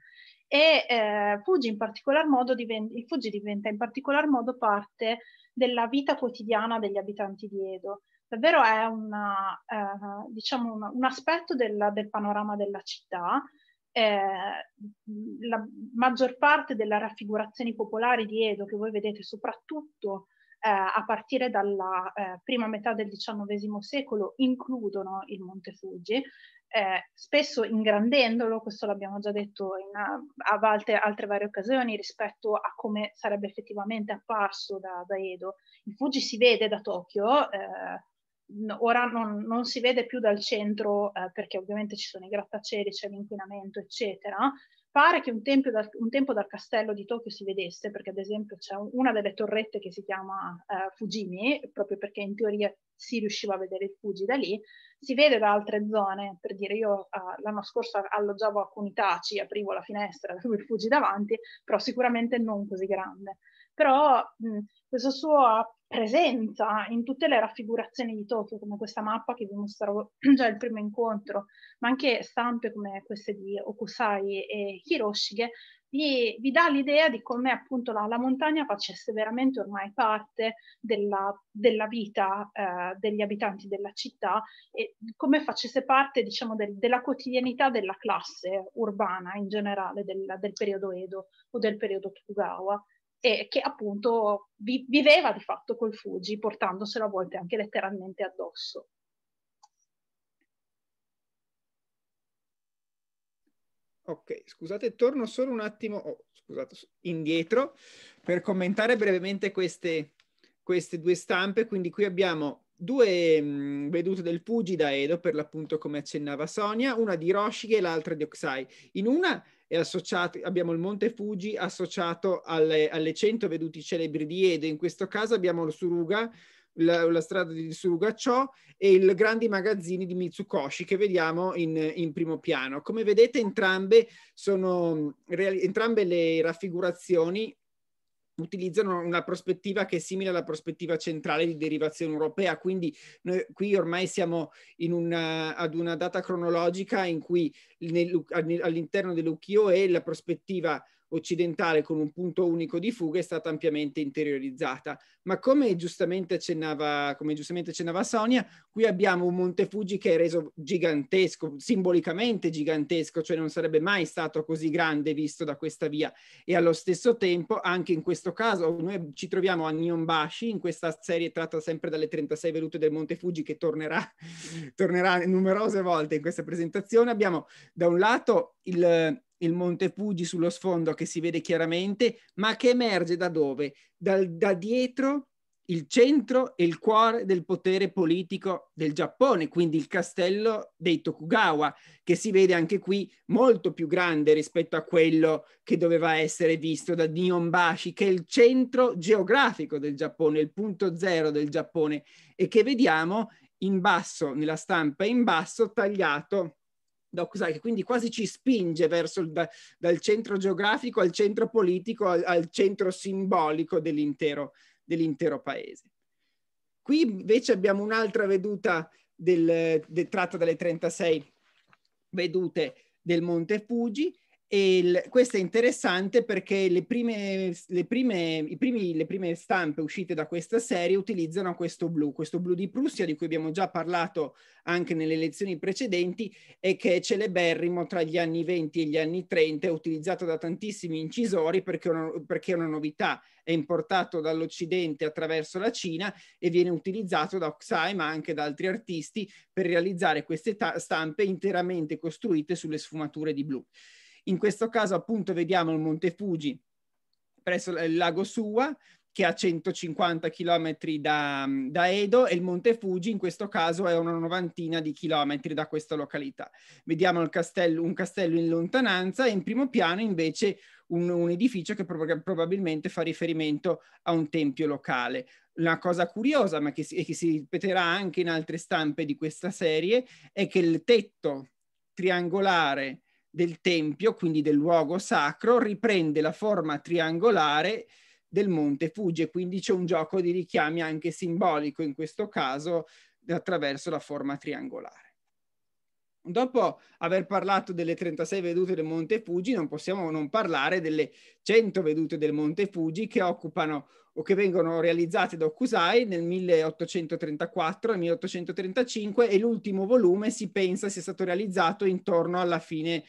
E eh, Fuji in particolar modo diventa, il Fuji diventa in particolar modo parte della vita quotidiana degli abitanti di Edo. Davvero è una, eh, diciamo una, un aspetto del, del, panorama della città. Eh, la maggior parte delle raffigurazioni popolari di Edo che voi vedete soprattutto eh, a partire dalla eh, prima metà del XIX secolo includono il Monte Fuji, eh, spesso ingrandendolo, questo l'abbiamo già detto in, a, altre, altre, varie occasioni rispetto a come sarebbe effettivamente apparso da, da Edo. Il Fuji si vede da Tokyo, eh, ora non, non, si vede più dal centro eh, perché ovviamente ci sono i grattacieli, c'è l'inquinamento, eccetera, pare che un tempo, dal, un tempo, dal, castello di Tokyo si vedesse, perché ad esempio c'è una delle torrette che si chiama eh, Fujimi, proprio perché in teoria si riusciva a vedere il Fuji da lì, si vede da altre zone, per dire io eh, l'anno scorso alloggiavo a Kunitachi, aprivo la finestra, avevo il Fuji davanti, però sicuramente non così grande. Però mh, questa sua presenza in tutte le raffigurazioni di Tokyo, come questa mappa che vi mostravo già al primo incontro, ma anche stampe come queste di Okusai e Hiroshige, vi, vi dà l'idea di come appunto la, la, montagna facesse veramente ormai parte della, della vita eh, degli abitanti della città e come facesse parte diciamo del, della quotidianità della classe urbana in generale del, del periodo Edo o del periodo Tokugawa e che appunto vi, viveva di fatto col Fuji, portandoselo a volte anche letteralmente addosso. Ok, scusate, torno solo un attimo oh, scusate, indietro per commentare brevemente queste, queste due stampe. Quindi qui abbiamo due mh, mm, vedute del Fuji da Edo, per l'appunto come accennava Sonia, una di Roshige e l'altra di Oksai. In una abbiamo il Monte Fuji associato alle, alle 100 vedute celebri di Edo, in questo caso abbiamo lo Suruga, la, la, strada di Surugacciò e i grandi magazzini di Mitsukoshi che vediamo in, in primo piano. Come vedete entrambe, sono, reali, entrambe le raffigurazioni utilizzano una prospettiva che è simile alla prospettiva centrale di derivazione europea, quindi noi qui ormai siamo una, ad una data cronologica in cui nel, all'interno dell'UQOE la prospettiva occidentale con un punto unico di fuga è stata ampiamente interiorizzata. Ma come giustamente accennava, come giustamente accennava Sonia, qui abbiamo un Monte Fuji che è reso gigantesco, simbolicamente gigantesco, cioè non sarebbe mai stato così grande visto da questa via. E allo stesso tempo, anche in questo caso, noi ci troviamo a Nionbashi, in questa serie tratta sempre dalle 36 vedute del Monte Fuji che tornerà, tornerà numerose volte in questa presentazione. Abbiamo da un lato il il Monte Puggi sullo sfondo che si vede chiaramente, ma che emerge da dove? Dal, da dietro il centro e il cuore del potere politico del Giappone, quindi il castello dei Tokugawa, che si vede anche qui molto più grande rispetto a quello che doveva essere visto da Nihonbashi, che è il centro geografico del Giappone, il punto zero del Giappone, e che vediamo in basso, nella stampa in basso, tagliato DocSci, quindi quasi ci spinge verso il, da, dal centro geografico al centro politico, al, al centro simbolico dell'intero, dell'intero paese. Qui invece abbiamo un'altra veduta del, del, tratta dalle 36 vedute del Monte Fuji il, questo è interessante perché le prime, le, prime, primi, le prime, stampe uscite da questa serie utilizzano questo blu, questo blu di Prussia di cui abbiamo già parlato anche nelle lezioni precedenti e che è celeberrimo tra gli anni 20 e gli anni 30, è utilizzato da tantissimi incisori perché, uno, perché è una novità, è importato dall'Occidente attraverso la Cina e viene utilizzato da Oxai ma anche da altri artisti per realizzare queste ta- stampe interamente costruite sulle sfumature di blu. In questo caso appunto vediamo il Monte Fuji presso il lago Suwa che è a 150 km da, da, Edo e il Monte Fuji in questo caso è a una novantina di chilometri da questa località. Vediamo castello, un castello in lontananza e in primo piano invece un, un edificio che pro- probabilmente fa riferimento a un tempio locale. Una cosa curiosa, ma che si, che si ripeterà anche in altre stampe di questa serie, è che il tetto triangolare del tempio, quindi del luogo sacro, riprende la forma triangolare del monte Fuge, quindi c'è un gioco di richiami anche simbolico in questo caso attraverso la forma triangolare. Dopo aver parlato delle 36 vedute del Monte Fuji, non possiamo non parlare delle 100 vedute del Monte Fuji che occupano o che vengono realizzate da Okusai nel 1834 e 1835 e l'ultimo volume si pensa sia stato realizzato intorno alla fine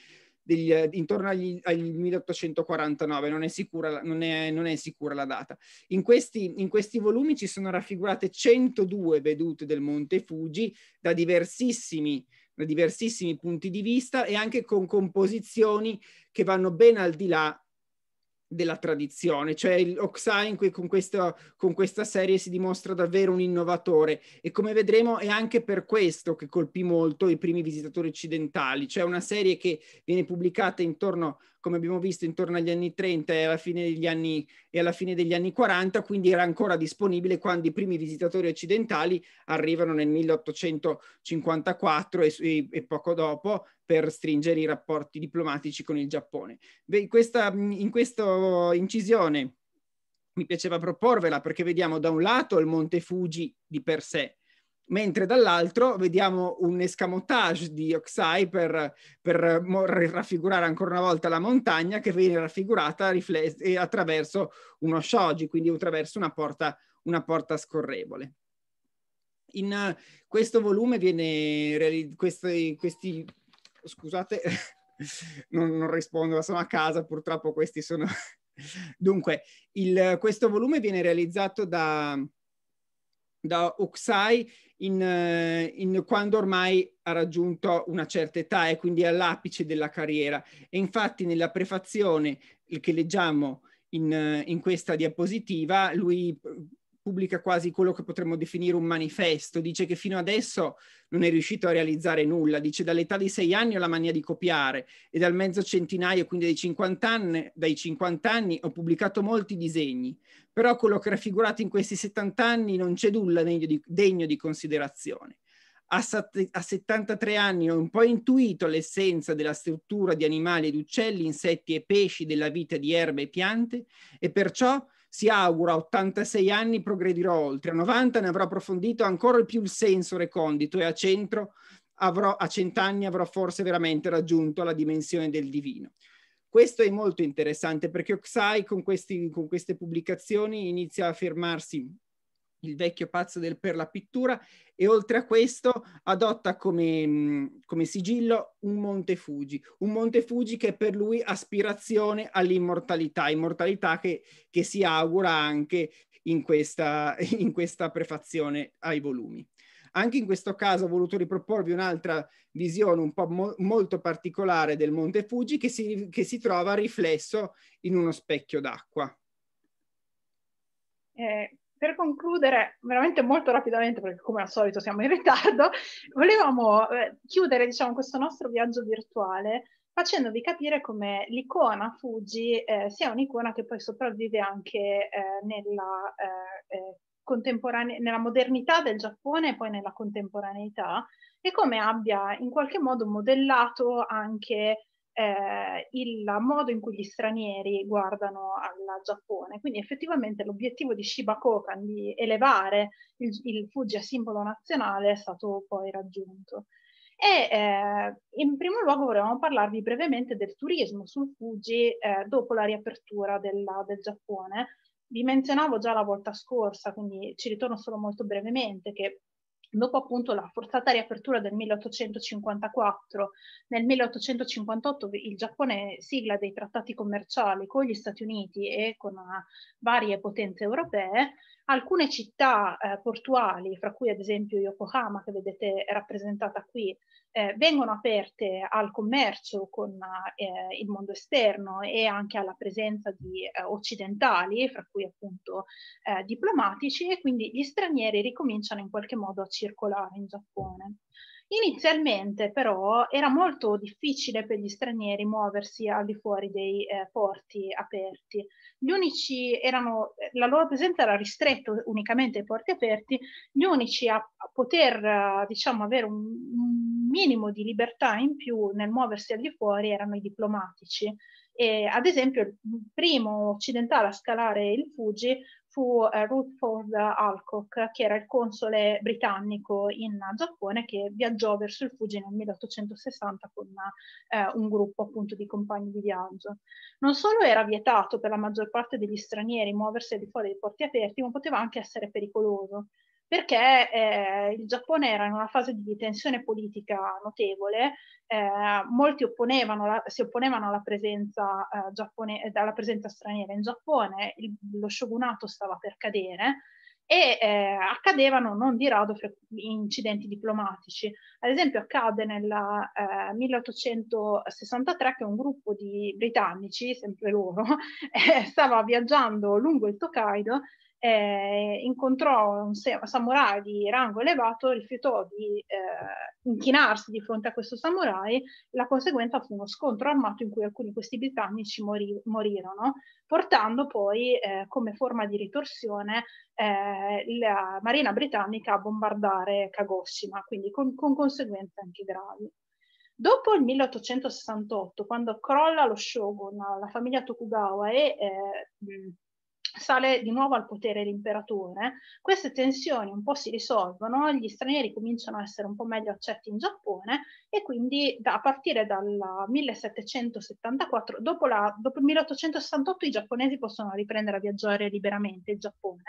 degli, intorno agli, agli 1849, non è, sicura, non, è, non è, sicura, la data. In questi, in questi volumi ci sono raffigurate 102 vedute del Monte Fuji da diversissimi da diversissimi punti di vista e anche con composizioni che vanno ben al di là della tradizione, cioè il Oxain con questa, con questa serie si dimostra davvero un innovatore e come vedremo è anche per questo che colpì molto i primi visitatori occidentali, cioè una serie che viene pubblicata intorno, come abbiamo visto, intorno agli anni 30 e alla fine degli anni, e alla fine degli anni 40, quindi era ancora disponibile quando i primi visitatori occidentali arrivano nel 1854 e, e poco dopo per stringere i rapporti diplomatici con il Giappone. Beh, questa, mm, in questa incisione mi piaceva proporvela perché vediamo da un lato il Monte Fuji di per sé, mentre dall'altro vediamo un escamotage di Oksai per, per raffigurare ancora una volta la montagna che viene raffigurata attraverso uno shoji, quindi attraverso una porta, una porta scorrevole. In questo volume viene reali- questi, questi scusate, non, non rispondo, sono a casa, purtroppo questi sono... Dunque, il, questo volume viene realizzato da, da Uxai in, eh, in, quando ormai ha raggiunto una certa età e quindi all'apice della carriera. E infatti nella prefazione che leggiamo in, eh, in questa diapositiva, lui pubblica quasi quello che potremmo definire un manifesto, dice che fino adesso non è riuscito a realizzare nulla, dice dall'età di sei anni ho la mania di copiare e dal mezzo centinaio, quindi dai 50 anni, dai 50 anni ho pubblicato molti disegni, però quello che è raffigurato in questi 70 anni non c'è nulla degno di, degno di considerazione. A, sat- a 73 anni ho un po' intuito l'essenza della struttura di animali ed uccelli, insetti e pesci, della vita di erbe e piante e perciò si augura a 86 anni progredirò oltre, a 90 ne avrò approfondito ancora più il senso recondito e a, centro avrò, a cent'anni avrò forse veramente raggiunto la dimensione del divino. Questo è molto interessante perché Oxai con, questi, con queste pubblicazioni inizia a affermarsi il vecchio pazzo del, per la pittura e oltre a questo adotta come, mm, come sigillo un Monte Fuji, un Monte Fuji che è per lui aspirazione all'immortalità, immortalità che, che si augura anche in questa, in questa prefazione ai volumi. Anche in questo caso ho voluto riproporvi un'altra visione un po' mo- molto particolare del Monte Fuji che si, che si trova riflesso in uno specchio d'acqua. Eh, per concludere, veramente molto rapidamente, perché come al solito siamo in ritardo, volevamo eh, chiudere diciamo, questo nostro viaggio virtuale facendovi capire come l'icona Fuji eh, sia un'icona che poi sopravvive anche eh, nella, eh, eh, contemporane- nella modernità del Giappone e poi nella contemporaneità e come abbia in qualche modo modellato anche eh, il modo in cui gli stranieri guardano al Giappone. Quindi effettivamente l'obiettivo di Shiba Kokan di elevare il, il Fuji a simbolo nazionale è stato poi raggiunto. E eh, in primo luogo volevamo parlarvi brevemente del turismo sul Fuji eh, dopo la riapertura della, del Giappone. Vi menzionavo già la volta scorsa, quindi ci ritorno solo molto brevemente, che dopo appunto la forzata riapertura del 1854, nel 1858 il Giappone sigla dei trattati commerciali con gli Stati Uniti e con eh, varie potenze europee, alcune città eh, portuali, fra cui ad esempio Yokohama che vedete rappresentata qui, eh, vengono aperte al commercio con eh, il mondo esterno e anche alla presenza di eh, occidentali, fra cui appunto eh, diplomatici, e quindi gli stranieri ricominciano in qualche modo a circolare in Giappone. Inizialmente però era molto difficile per gli stranieri muoversi al di fuori dei eh, porti aperti. Gli unici erano, eh, la loro presenza era ristretta unicamente ai porti aperti, gli unici a, a poter eh, diciamo, avere un, un minimo di libertà in più nel muoversi al di fuori erano i diplomatici. E, ad esempio, il primo occidentale a scalare il Fuji fu eh, Rutherford Alcock, che era il console britannico in Giappone, che viaggiò verso il Fuji nel 1860 con eh, un gruppo appunto di compagni di viaggio. Non solo era vietato per la maggior parte degli stranieri muoversi al di fuori dei porti aperti, ma poteva anche essere pericoloso perché eh, il Giappone era in una fase di tensione politica notevole eh, molti opponevano, si opponevano alla presenza, eh, giappone, eh, alla presenza straniera in Giappone, il, lo shogunato stava per cadere e eh, accadevano non di rado incidenti diplomatici. Ad esempio accade nel 1863 eh, che un gruppo di britannici, sempre loro, eh, stava viaggiando lungo il Tokaido eh, incontrò un samurai di rango elevato, rifiutò di eh, inchinarsi di fronte a questo samurai, la conseguenza fu uno scontro armato in cui alcuni di questi britannici mori- morirono, portando poi eh, come forma di ritorsione eh, la marina britannica a bombardare Kagoshima, quindi con, con conseguenze anche gravi. Dopo il 1868, quando crolla lo shogun, la famiglia Tokugawa e eh, sale di nuovo al potere l'imperatore, queste tensioni un po' si risolvono, gli stranieri cominciano a essere un po' meglio accetti in Giappone e quindi da, a partire dal 1774, dopo, la, dopo il 1868 i giapponesi possono riprendere a viaggiare liberamente in Giappone,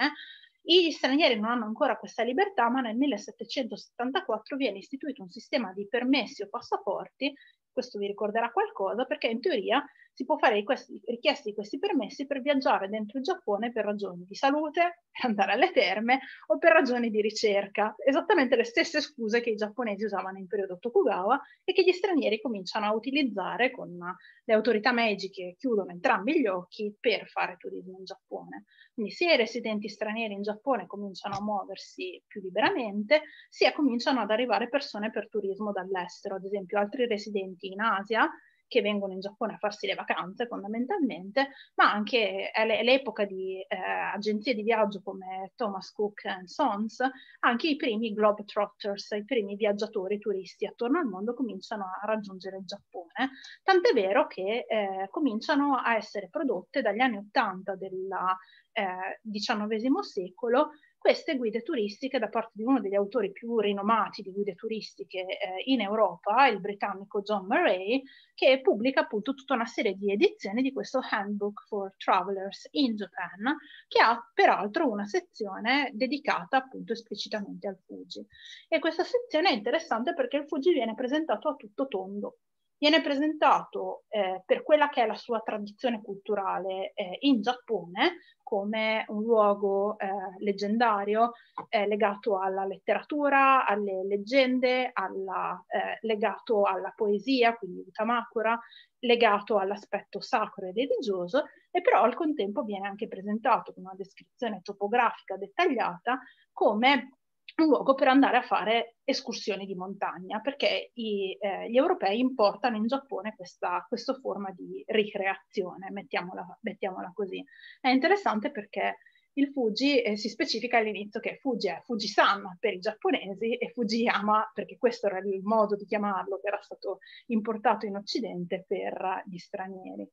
gli stranieri non hanno ancora questa libertà, ma nel 1774 viene istituito un sistema di permessi o passaporti, questo vi ricorderà qualcosa, perché in teoria si può fare questi, richiesti questi permessi per viaggiare dentro il Giappone per ragioni di salute, per andare alle terme o per ragioni di ricerca, esattamente le stesse scuse che i giapponesi usavano in periodo Tokugawa e che gli stranieri cominciano a utilizzare con le autorità Meiji che chiudono entrambi gli occhi per fare turismo in Giappone. Quindi sia i residenti stranieri in Giappone cominciano a muoversi più liberamente, sia cominciano ad arrivare persone per turismo dall'estero, ad esempio altri residenti in Asia che vengono in Giappone a farsi le vacanze fondamentalmente, ma anche all'epoca di eh, agenzie di viaggio come Thomas Cook and Sons, anche i primi globetrotters, i primi viaggiatori turisti attorno al mondo cominciano a raggiungere il Giappone, tant'è vero che eh, cominciano a essere prodotte dagli anni 80 del XIX secolo queste guide turistiche da parte di uno degli autori più rinomati di guide turistiche eh, in Europa, il britannico John Murray, che pubblica appunto tutta una serie di edizioni di questo Handbook for Travelers in Japan, che ha peraltro una sezione dedicata appunto esplicitamente al Fuji. E questa sezione è interessante perché il Fuji viene presentato a tutto tondo, viene presentato eh, per quella che è la sua tradizione culturale eh, in Giappone come un luogo eh, leggendario eh, legato alla letteratura, alle leggende, alla, eh, legato alla poesia, quindi Utamakura, legato all'aspetto sacro e religioso, e però al contempo viene anche presentato con una descrizione topografica dettagliata come un luogo per andare a fare escursioni di montagna, perché i, eh, gli europei importano in Giappone questa, questa forma di ricreazione, mettiamola, mettiamola, così. È interessante perché il Fuji eh, si specifica all'inizio che Fuji è Fujisan per i giapponesi e Fujiyama, perché questo era il modo di chiamarlo che era stato importato in Occidente per gli stranieri.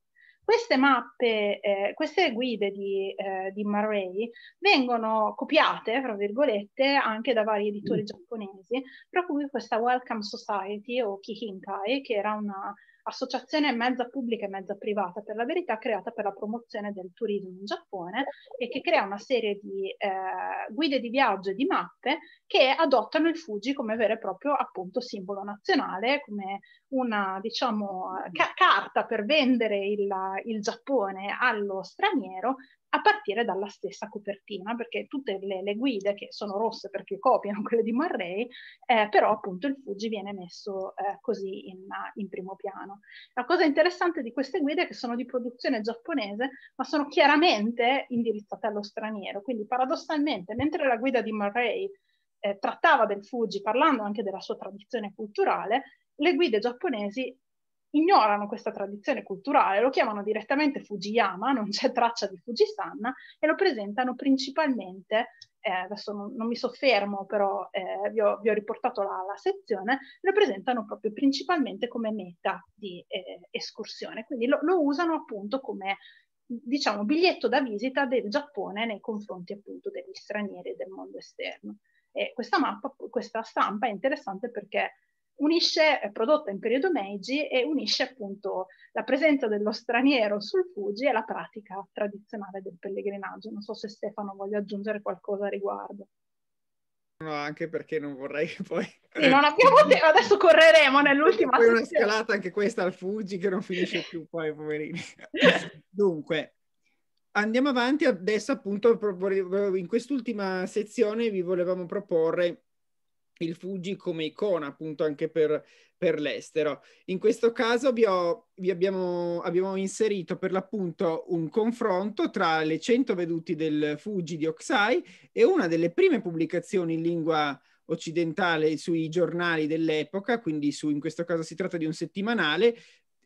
Queste mappe, eh, queste guide di, eh, di Murray vengono copiate, tra virgolette, anche da vari editori mm. giapponesi, tra cui questa Welcome Society o Kihintai, che era una associazione mezza pubblica e mezza privata per la verità creata per la promozione del turismo in Giappone e che crea una serie di eh, guide di viaggio e di mappe che adottano il Fuji come vero e proprio appunto simbolo nazionale, come una diciamo ca- carta per vendere il, il Giappone allo straniero a partire dalla stessa copertina, perché tutte le, le guide che sono rosse perché copiano quelle di Marray, eh, però appunto il Fuji viene messo eh, così in, in, primo piano. La cosa interessante di queste guide è che sono di produzione giapponese, ma sono chiaramente indirizzate allo straniero, quindi paradossalmente mentre la guida di Marray eh, trattava del Fuji parlando anche della sua tradizione culturale, le guide giapponesi ignorano questa tradizione culturale, lo chiamano direttamente Fujiyama, non c'è traccia di Fujisan, e lo presentano principalmente, eh, adesso non, non, mi soffermo, però eh, vi, ho, vi, ho, riportato la, la, sezione, lo presentano proprio principalmente come meta di eh, escursione, quindi lo, lo, usano appunto come diciamo biglietto da visita del Giappone nei confronti appunto degli stranieri e del mondo esterno. E questa mappa, questa stampa è interessante perché unisce, è prodotta in periodo Meiji e unisce appunto la presenza dello straniero sul Fuji e la pratica tradizionale del pellegrinaggio. Non so se Stefano voglia aggiungere qualcosa a riguardo. No, anche perché non vorrei che poi... Sì, non abbiamo tempo, adesso correremo nell'ultima... Poi una scalata anche questa al Fuji che non finisce più poi, poverini. Dunque, andiamo avanti adesso appunto in quest'ultima sezione vi volevamo proporre il Fuji come icona appunto anche per, per l'estero. In questo caso vi, ho, vi abbiamo, abbiamo, inserito per l'appunto un confronto tra le 100 vedute del Fuji di Oksai e una delle prime pubblicazioni in lingua occidentale sui giornali dell'epoca, quindi su, in questo caso si tratta di un settimanale,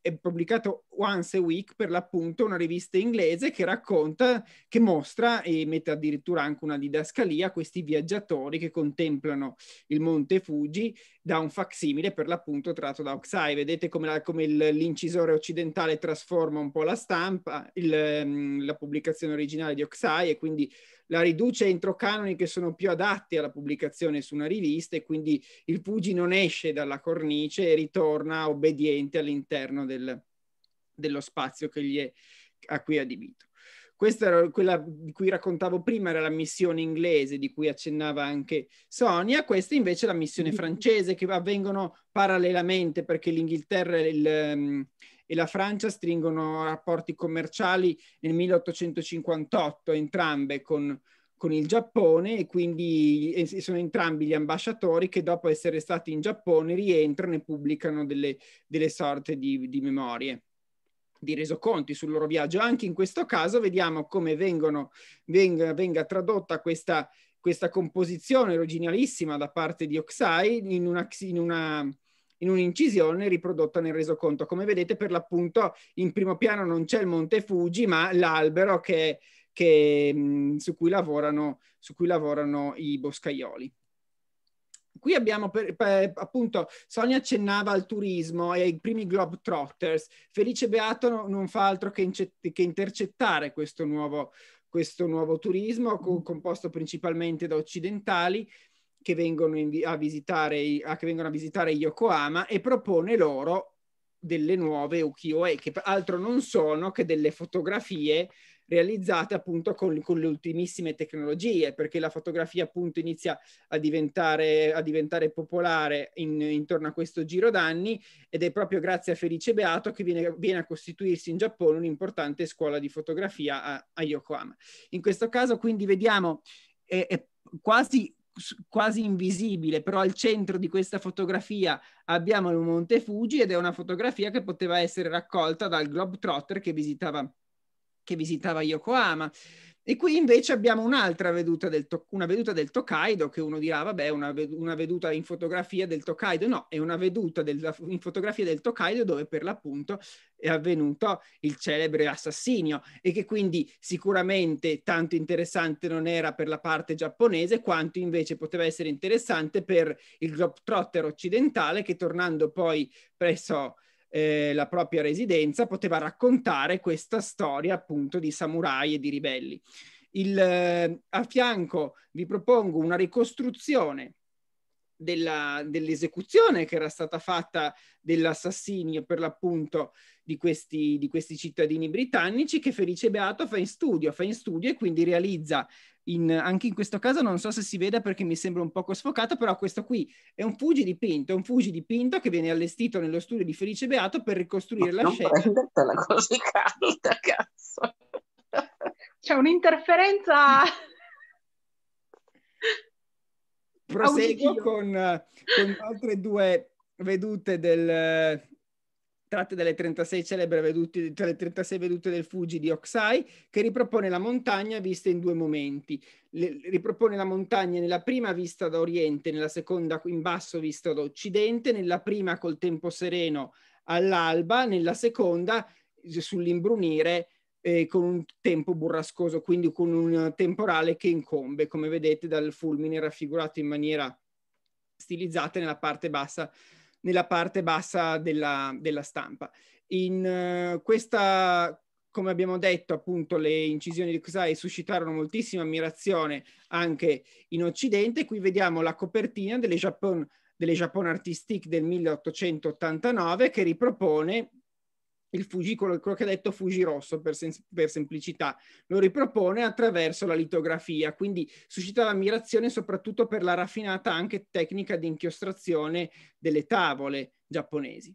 è pubblicato once a week per l'appunto una rivista inglese che racconta, che mostra e mette addirittura anche una didascalia a questi viaggiatori che contemplano il monte Fuji da un facsimile per l'appunto tratto da Oxai. Vedete come, la, come il, l'incisore occidentale trasforma un po' la stampa, il, mm, la pubblicazione originale di Oxai e quindi la riduce entro canoni che sono più adatti alla pubblicazione su una rivista e quindi il Pugi non esce dalla cornice e ritorna obbediente all'interno del, dello spazio è, a cui è adibito. Questa era quella di cui raccontavo prima, era la missione inglese di cui accennava anche Sonia, questa invece è la missione francese che avvengono parallelamente perché l'Inghilterra e il, ehm, e la Francia stringono rapporti commerciali nel 1858 entrambe con, con il Giappone e quindi sono entrambi gli ambasciatori che dopo essere stati in Giappone rientrano e pubblicano delle, delle sorte di, di memorie di resoconti sul loro viaggio. Anche in questo caso vediamo come vengono, venga, venga tradotta questa, questa composizione originalissima da parte di Oxai in una, in una in un'incisione riprodotta nel resoconto. Come vedete, per l'appunto, in primo piano non c'è il Monte Fuji, ma l'albero che, che, su, cui lavorano, su cui lavorano i boscaioli. Qui abbiamo per, per, appunto Sonia accennava al turismo e ai primi Globetrotters. Felice Beato non fa altro che, che intercettare questo nuovo, questo nuovo turismo co mm. composto principalmente da occidentali che vengono, vi- a, visitare, i- a, che vengono a visitare Yokohama e propone loro delle nuove ukiyo-e, che altro non sono che delle fotografie realizzate appunto con, con, le ultimissime tecnologie, perché la fotografia appunto inizia a diventare, a diventare popolare in, intorno a questo giro d'anni ed è proprio grazie a Felice Beato che viene, viene a costituirsi in Giappone un'importante scuola di fotografia a, a Yokohama. In questo caso quindi vediamo... Eh, quasi quasi invisibile, però al centro di questa fotografia abbiamo il Monte Fuji ed è una fotografia che poteva essere raccolta dal Globetrotter che visitava, che visitava Yokohama. E qui invece abbiamo un'altra veduta del, to- una veduta del Tokaido che uno dirà, vabbè, una, ved- una veduta in fotografia del Tokaido. No, è una veduta del, in fotografia del Tokaido dove per l'appunto è avvenuto il celebre assassinio e che quindi sicuramente tanto interessante non era per la parte giapponese quanto invece poteva essere interessante per il globetrotter occidentale che tornando poi presso eh, la propria residenza, poteva raccontare questa storia appunto di samurai e di ribelli. Il, eh, a fianco vi propongo una ricostruzione della, dell'esecuzione che era stata fatta dell'assassinio per l'appunto di questi, di questi cittadini britannici che Felice Beato fa in studio, fa in studio e quindi realizza in, anche in questo caso non so se si veda perché mi sembra un poco sfocato, però questo qui è un Fuji dipinto, è un Fuji dipinto che viene allestito nello studio di Felice Beato per ricostruire Ma la scena. Prendertela così calda, cazzo. C'è un'interferenza... Proseguo con, con altre due vedute del, tratte dalle 36 celebre vedute, tra le 36 vedute del Fuji di Oksai, che ripropone la montagna vista in due momenti. Le, ripropone la montagna nella prima vista da oriente, nella seconda in basso vista da occidente, nella prima col tempo sereno all'alba, nella seconda sull'imbrunire eh, con un tempo burrascoso, quindi con un temporale che incombe, come vedete dal fulmine raffigurato in maniera stilizzata nella parte bassa nella parte bassa della, della stampa. In uh, questa, come abbiamo detto, appunto, le incisioni di Kusai suscitarono moltissima ammirazione anche in Occidente. Qui vediamo la copertina delle Japon, delle Japon Artistique del 1889 che ripropone il fugicolo, quello, che ha detto Fuji rosso per, sen- per, semplicità, lo ripropone attraverso la litografia, quindi suscita l'ammirazione soprattutto per la raffinata anche tecnica di inchiostrazione delle tavole giapponesi.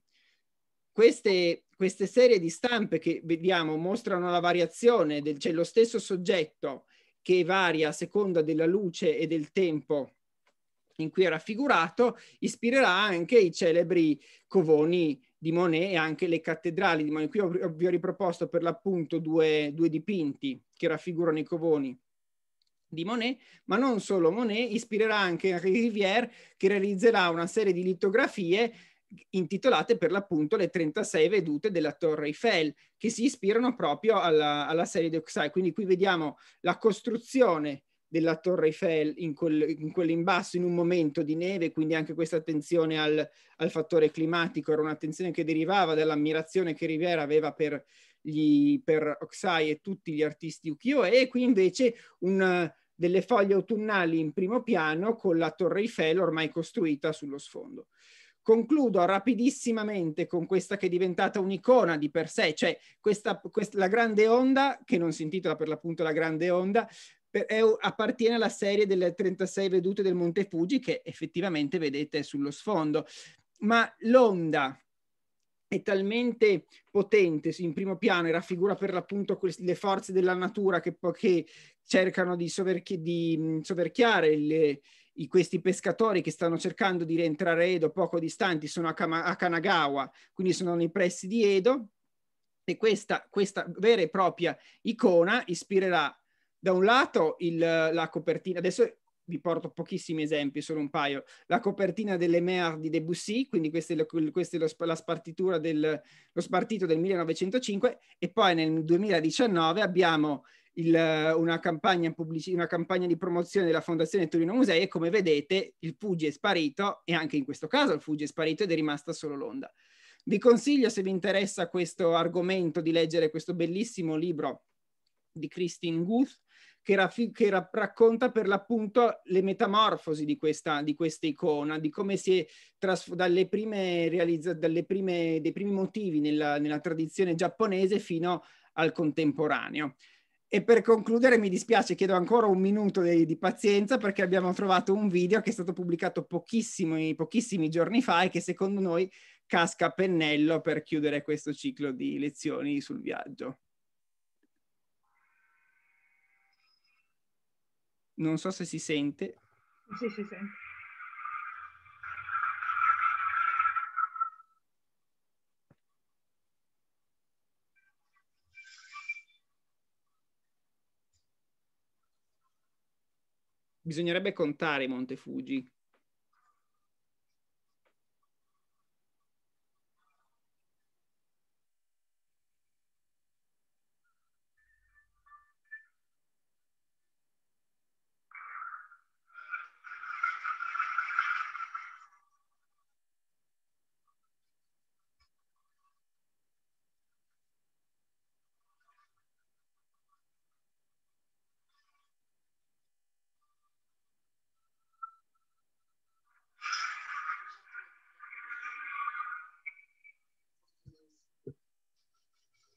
Queste, queste serie di stampe che vediamo mostrano la variazione, del, cioè lo stesso soggetto che varia a seconda della luce e del tempo in cui è raffigurato, ispirerà anche i celebri covoni di Monet e anche le cattedrali di Monet. Qui ho, vi ho riproposto per l'appunto due, due dipinti che raffigurano i covoni di Monet, ma non solo Monet, ispirerà anche Henri Rivière che realizzerà una serie di litografie intitolate per l'appunto le 36 vedute della Torre Eiffel, che si ispirano proprio alla, alla serie di Oxai. Quindi qui vediamo la costruzione della Torre Eiffel in, quel, in quell'imbasso in un momento di neve, quindi anche questa attenzione al, al fattore climatico era un'attenzione che derivava dall'ammirazione che Rivera aveva per, gli, per Oksai e tutti gli artisti ukiyo-e e qui invece una, delle foglie autunnali in primo piano con la Torre Eiffel ormai costruita sullo sfondo. Concludo rapidissimamente con questa che è diventata un'icona di per sé, cioè questa, questa, la grande onda, che non si intitola per l'appunto la grande onda, per, è, appartiene alla serie delle 36 vedute del Monte Fuji che effettivamente vedete sullo sfondo. Ma l'onda è talmente potente in primo piano e raffigura per l'appunto queste, le forze della natura che, che cercano di, soverchi, di soverchiare le, i, questi pescatori che stanno cercando di rientrare a Edo poco distanti, sono a, Kama, a Kanagawa, quindi sono nei pressi di Edo, e questa, questa, vera e propria icona ispirerà da un lato il, la copertina, adesso vi porto pochissimi esempi, solo un paio, la copertina delle Mer di Debussy, quindi questa è, lo, questa è lo, la spartitura del, lo spartito del 1905 e poi nel 2019 abbiamo il, una, campagna pubblici- una campagna di promozione della Fondazione Torino Musei e come vedete il Fuji è sparito e anche in questo caso il Fuji è sparito ed è rimasta solo l'onda. Vi consiglio, se vi interessa questo argomento, di leggere questo bellissimo libro di Christine Guth, che, raffi- che ra- racconta per l'appunto le metamorfosi di questa, di questa icona, di come si è tras- dalle prime, realizzazioni, dalle dei primi motivi nella, nella tradizione giapponese fino al contemporaneo. E per concludere, mi dispiace, chiedo ancora un minuto di, di, pazienza perché abbiamo trovato un video che è stato pubblicato pochissimi, pochissimi giorni fa e che secondo noi casca a pennello per chiudere questo ciclo di lezioni sul viaggio. Non so se si sente. Sì, si sente. Bisognerebbe contare i Montefugi,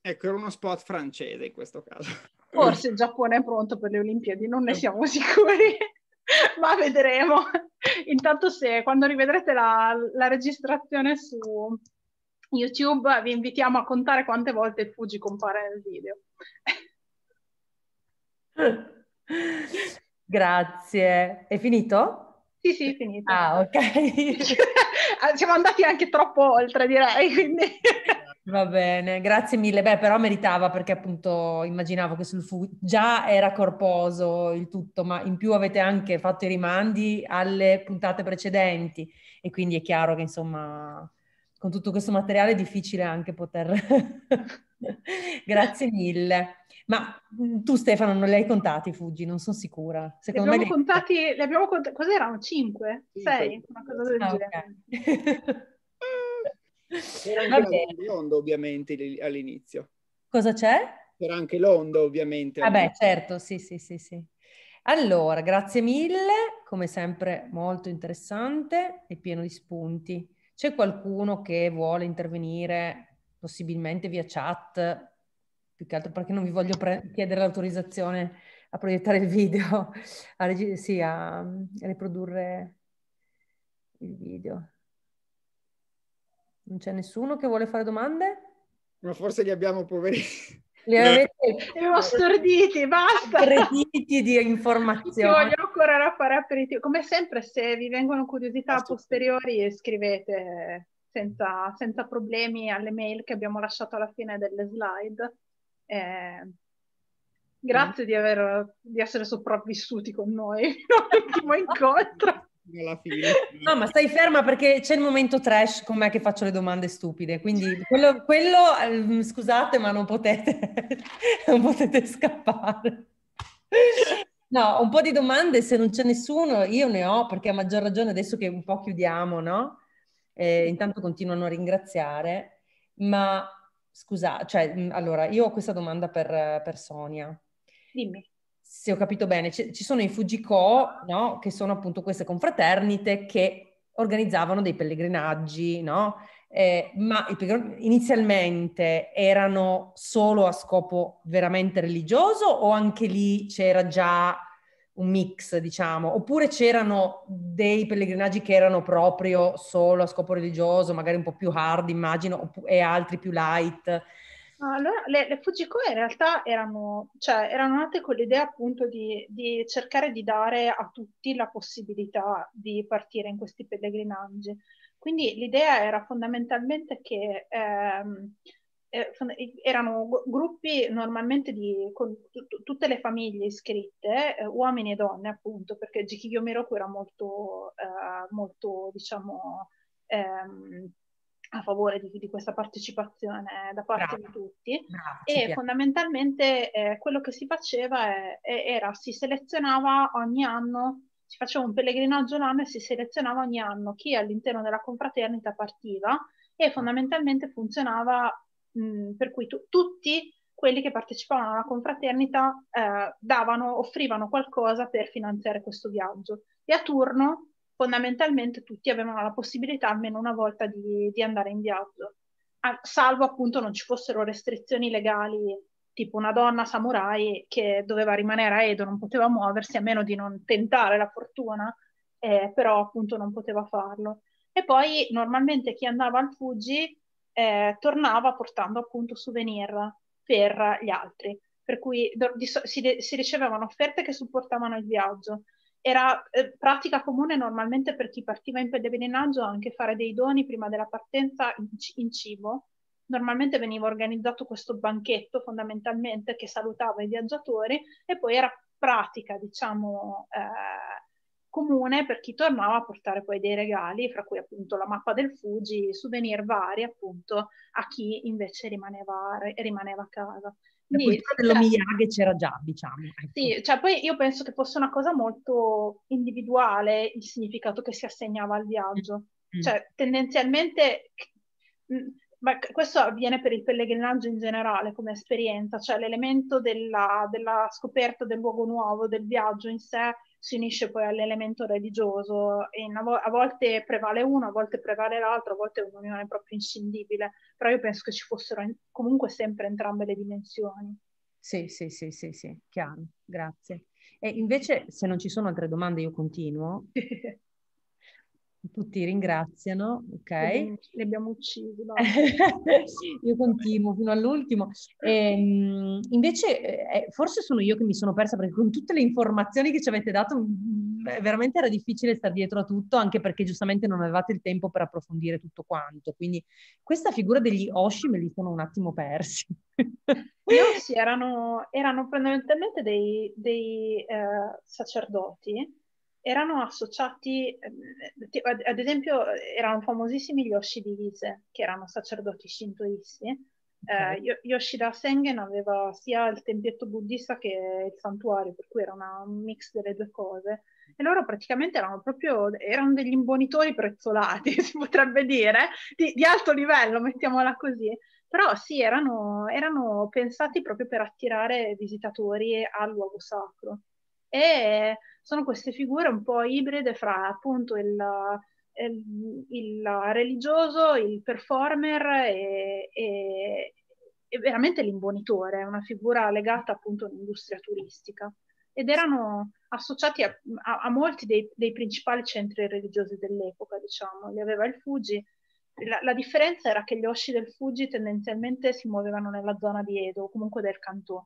Ecco, era uno spot francese in questo caso. Forse il Giappone è pronto per le Olimpiadi, non ne siamo sicuri, ma vedremo. Intanto se quando rivedrete la, la registrazione su YouTube vi invitiamo a contare quante volte Fuji compare nel video. Grazie. È finito? Sì, sì, è finito. Ah, ok. Ah, siamo andati anche troppo oltre, direi, quindi... Va bene, grazie mille. Beh, però meritava perché appunto immaginavo che sul fu già era corposo il tutto, ma in più avete anche fatto i rimandi alle puntate precedenti e quindi è chiaro che insomma con tutto questo materiale è difficile anche poter... grazie mille. Ma mm, tu Stefano non li hai contati i fuggi, non sono sicura. Secondo li abbiamo me li... contati, li abbiamo contati, cos'erano? 5? 6? Una cosa del ah, genere. Okay. Era anche l'onda ovviamente all'inizio. Cosa c'è? C'era anche l'onda ovviamente. Vabbè, ah certo, sì, sì, sì, sì. Allora, grazie mille, come sempre molto interessante e pieno di spunti. C'è qualcuno che vuole intervenire possibilmente via chat, più che altro perché non vi voglio pre- chiedere l'autorizzazione a proiettare il video, a, reg- sì, a riprodurre il video. Non c'è nessuno che vuole fare domande? Ma forse li abbiamo poveri. Li avete storditi, basta. Crediti di informazioni. Ti voglio ancora fare aperitivo. Come sempre, se vi vengono curiosità Aspetta. posteriori, scrivete senza, senza, problemi alle mail che abbiamo lasciato alla fine delle slide. Eh, grazie mm. di, aver, di essere sopravvissuti con noi all'ultimo incontro alla fine. No, ma stai ferma perché c'è il momento trash con me che faccio le domande stupide, quindi quello, quello mm, scusate, ma non potete, non potete scappare. No, un po' di domande, se non c'è nessuno, io ne ho perché a maggior ragione adesso che un po' chiudiamo, no? Eh, intanto continuano a ringraziare, ma scusa, cioè, mm, allora, io ho questa domanda per, per Sonia. Dimmi se ho capito bene, c- ci sono i Fujiko, no? che sono appunto queste confraternite che organizzavano dei pellegrinaggi, no? eh, ma inizialmente erano solo a scopo veramente religioso o anche lì c'era già un mix, diciamo, oppure c'erano dei pellegrinaggi che erano proprio solo a scopo religioso, magari un po' più hard, immagino, e altri più light allora, le, le Fujiko in realtà erano, cioè, erano nate con l'idea appunto di, di, cercare di dare a tutti la possibilità di partire in questi pellegrinaggi. Quindi l'idea era fondamentalmente che ehm, eh, erano gruppi normalmente di, con t- tutte le famiglie iscritte, eh, uomini e donne appunto, perché Jikigyo Miroku era molto, eh, molto diciamo, ehm, a favore di, di, questa partecipazione eh, da parte Brava. di tutti Brava, e fondamentalmente eh, quello che si faceva è, è, era si selezionava ogni anno, si faceva un pellegrinaggio l'anno e si selezionava ogni anno chi all'interno della confraternita partiva e fondamentalmente funzionava mh, per cui tu, tutti quelli che partecipavano alla confraternita eh, davano, offrivano qualcosa per finanziare questo viaggio e a turno fondamentalmente tutti avevano la possibilità almeno una volta di, di andare in viaggio, a, salvo appunto non ci fossero restrizioni legali, tipo una donna samurai che doveva rimanere a Edo, non poteva muoversi a meno di non tentare la fortuna, eh, però appunto non poteva farlo. E poi normalmente chi andava al Fuji eh, tornava portando appunto souvenir per gli altri, per cui do, di, si, si ricevevano offerte che supportavano il viaggio era eh, pratica comune normalmente per chi partiva in pellegrinaggio anche fare dei doni prima della partenza in, in cibo. Normalmente veniva organizzato questo banchetto fondamentalmente che salutava i viaggiatori e poi era pratica, diciamo, eh, comune per chi tornava a portare poi dei regali, fra cui appunto la mappa del Fuji, souvenir vari appunto a chi invece rimaneva, rimaneva a casa la cultura cioè dell'omiyage c'era già, diciamo. Ecco. Sì, cioè poi io penso che fosse una cosa molto individuale il significato che si assegnava al viaggio. Mm. mm. Cioè, tendenzialmente, mm, ma questo avviene per il pellegrinaggio in generale come esperienza, cioè l'elemento della, della scoperta del luogo nuovo, del viaggio in sé, si unisce poi all'elemento religioso e a volte prevale uno, a volte prevale l'altro, a volte è un'unione proprio inscindibile, però io penso che ci fossero comunque sempre entrambe le dimensioni. Sì, sì, sì, sì, sì, chiaro, grazie. E invece se non ci sono altre domande io continuo. tutti ringraziano, ok? Li abbiamo uccisi. No? io continuo fino all'ultimo. Ehm, invece, eh, eh, forse sono io che mi sono persa perché con tutte le informazioni che ci avete dato, mm, veramente era difficile stare dietro a tutto, anche perché giustamente non avevate il tempo per approfondire tutto quanto. Quindi questa figura degli Oshi me li sono un attimo persi. Gli Oshi erano, erano fondamentalmente dei, dei eh, sacerdoti erano associati, ehm, ad esempio erano famosissimi gli Yoshi di Ise, che erano sacerdoti shintoisti. Eh, okay. Eh, Yoshida Sengen aveva sia il tempietto buddista che il santuario, per cui era una, un mix delle due cose. E loro praticamente erano proprio erano degli imbonitori prezzolati, si potrebbe dire, di, di alto livello, mettiamola così. Però sì, erano, erano pensati proprio per attirare visitatori al luogo sacro. E sono queste figure un po' ibride fra appunto il, il, il religioso, il performer e, e, e veramente l'imbonitore, una figura legata appunto all'industria turistica ed erano associati a, a, a molti dei, dei, principali centri religiosi dell'epoca, diciamo, li aveva il Fuji. La, la, differenza era che gli Oshi del Fuji tendenzialmente si muovevano nella zona di Edo, comunque del Cantò,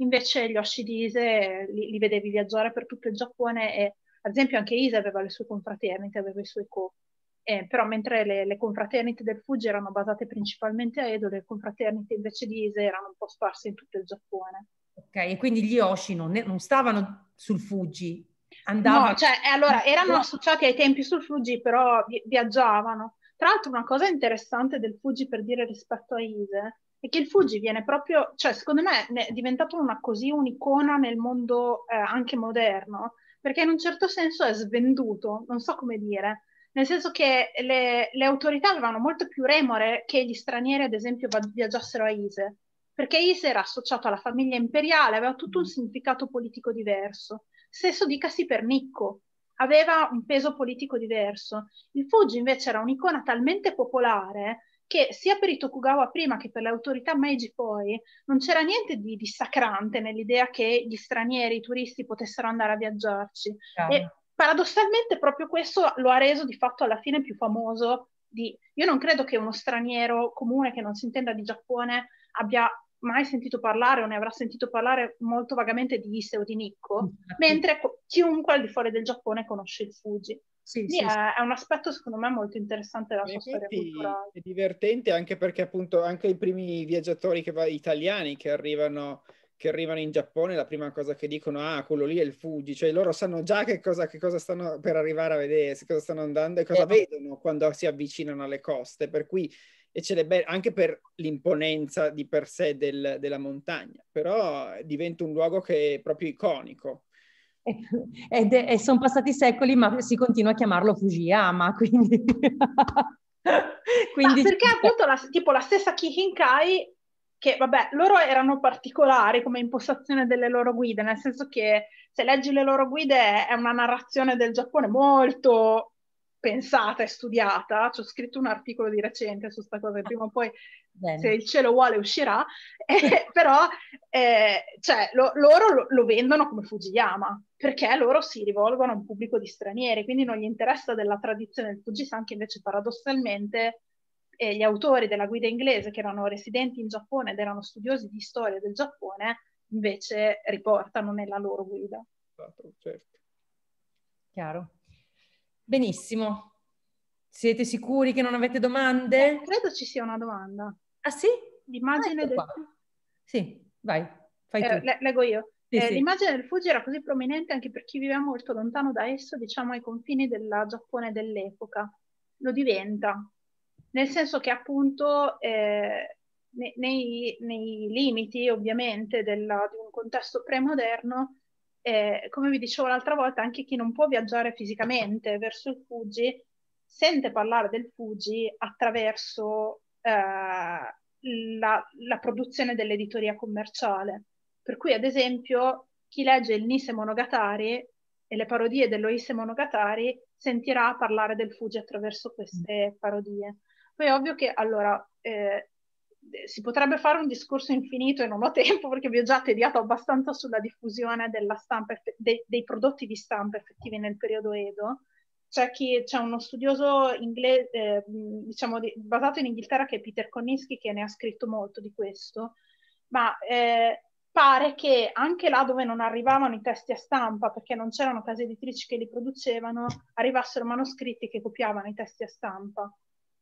Invece gli di Ise li, li, vedevi viaggiare per tutto il Giappone e ad esempio anche Ise aveva le sue confraternite, aveva i suoi co. Eh, però mentre le, le, confraternite del Fuji erano basate principalmente a Edo, le confraternite invece di Ise erano un po' sparse in tutto il Giappone. Ok, e quindi gli Oshi non, non stavano sul Fuji, andavano... No, cioè, allora, erano associati ai tempi sul Fuji, però vi- viaggiavano. Tra l'altro una cosa interessante del Fuji per dire rispetto a Ise è che il Fuji viene proprio, cioè secondo me è diventato una così un'icona nel mondo eh, anche moderno, perché in un certo senso è svenduto, non so come dire, nel senso che le, le autorità avevano molto più remore che gli stranieri, ad esempio, viaggiassero a Ise, perché Ise era associato alla famiglia imperiale, aveva tutto un mm. significato politico diverso. Stesso dicasi per Nicco, aveva un peso politico diverso. Il Fuji invece era un'icona talmente popolare che sia per i Tokugawa prima che per le autorità Meiji poi non c'era niente di, di sacrante nell'idea che gli stranieri, i turisti potessero andare a viaggiarci. Claro. E paradossalmente proprio questo lo ha reso di fatto alla fine più famoso. Di... Io non credo che uno straniero comune che non si intenda di Giappone abbia mai sentito parlare o ne avrà sentito parlare molto vagamente di Ise o di Nikko, mm-hmm. mentre chiunque al di fuori del Giappone conosce il Fuji. Sì, sì, è, sì. è, un aspetto secondo me molto interessante della sua storia culturale. È divertente anche perché appunto anche i primi viaggiatori che va, italiani che arrivano, che arrivano, in Giappone, la prima cosa che dicono, ah, quello lì è il Fuji, cioè loro sanno già che cosa, che cosa stanno per arrivare a vedere, cosa stanno andando e cosa eh. vedono quando si avvicinano alle coste, per cui e ce be- anche per l'imponenza di per sé del, della montagna, però eh, diventa un luogo che è proprio iconico. e sono passati secoli, ma si continua a chiamarlo Fujiyama, quindi... quindi... perché appunto la, tipo la stessa Kihinkai, che vabbè, loro erano particolari come impostazione delle loro guide, nel senso che se leggi le loro guide è una narrazione del Giappone molto pensata e studiata, ci ho scritto un articolo di recente su questa cosa, prima o poi Bene. se il cielo vuole uscirà, eh, però eh, cioè, lo, loro lo, lo, vendono come Fujiyama, perché loro si rivolgono a un pubblico di stranieri, quindi non gli interessa della tradizione del Fujisan, che invece paradossalmente eh, gli autori della guida inglese, che erano residenti in Giappone ed erano studiosi di storia del Giappone, invece riportano nella loro guida. Certo. certo. Chiaro. Benissimo, siete sicuri che non avete domande? Eh, credo ci sia una domanda. Ah sì? L'immagine ah, ecco del... Sì, vai, fai eh, le- leggo io. Sì, eh, sì. L'immagine del Fuji era così prominente anche per chi viveva molto lontano da esso, diciamo ai confini del Giappone dell'epoca. Lo diventa, nel senso che appunto eh, nei, nei, limiti ovviamente della, di un contesto premoderno, eh, come vi dicevo l'altra volta, anche chi non può viaggiare fisicamente verso il Fuji sente parlare del Fuji attraverso eh, la, la produzione dell'editoria commerciale. Per cui, ad esempio, chi legge il Nise Monogatari e le parodie dell'Oise Monogatari sentirà parlare del Fuji attraverso queste mm. parodie. Poi è ovvio che allora eh, si potrebbe fare un discorso infinito e non ho tempo perché vi ho già tediato abbastanza sulla diffusione della stampa, de, dei prodotti di stampa effettivi nel periodo Edo, c'è, chi, c'è uno studioso inglese, eh, diciamo, di, basato in Inghilterra che è Peter Konniski, che ne ha scritto molto di questo, ma eh, pare che anche là dove non arrivavano i testi a stampa, perché non c'erano case editrici che li producevano, arrivassero manoscritti che copiavano i testi a stampa.